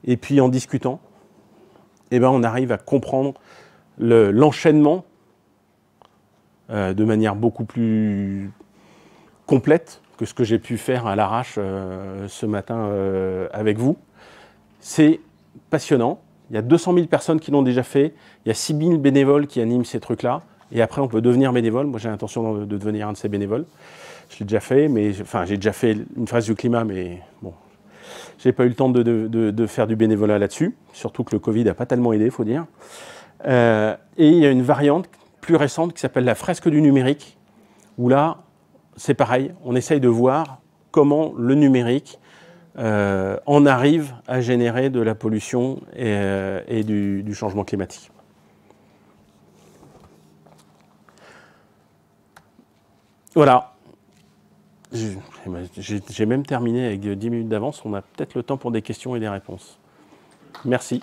et puis en discutant, eh ben, on arrive à comprendre l'enchaînement euh, de manière beaucoup plus complète que ce que j'ai pu faire à l'arrache euh, ce matin avec vous. C'est passionnant. Il y a 200 000 personnes qui l'ont déjà fait. Il y a 6 000 bénévoles qui animent ces trucs-là. Et après, on peut devenir bénévole. Moi, j'ai l'intention de, devenir un de ces bénévoles. Je l'ai déjà fait, mais enfin, j'ai déjà fait une phase du climat, mais bon, j'ai pas eu le temps de, faire du bénévolat là-dessus. Surtout que le Covid n'a pas tellement aidé, il faut dire. Euh, et il y a une variante plus récente qui s'appelle la fresque du numérique, où là, c'est pareil. On essaye de voir comment le numérique euh, en arrive à générer de la pollution et, euh, du changement climatique. Voilà. J'ai même terminé avec 10 minutes d'avance. On a peut-être le temps pour des questions et des réponses. Merci.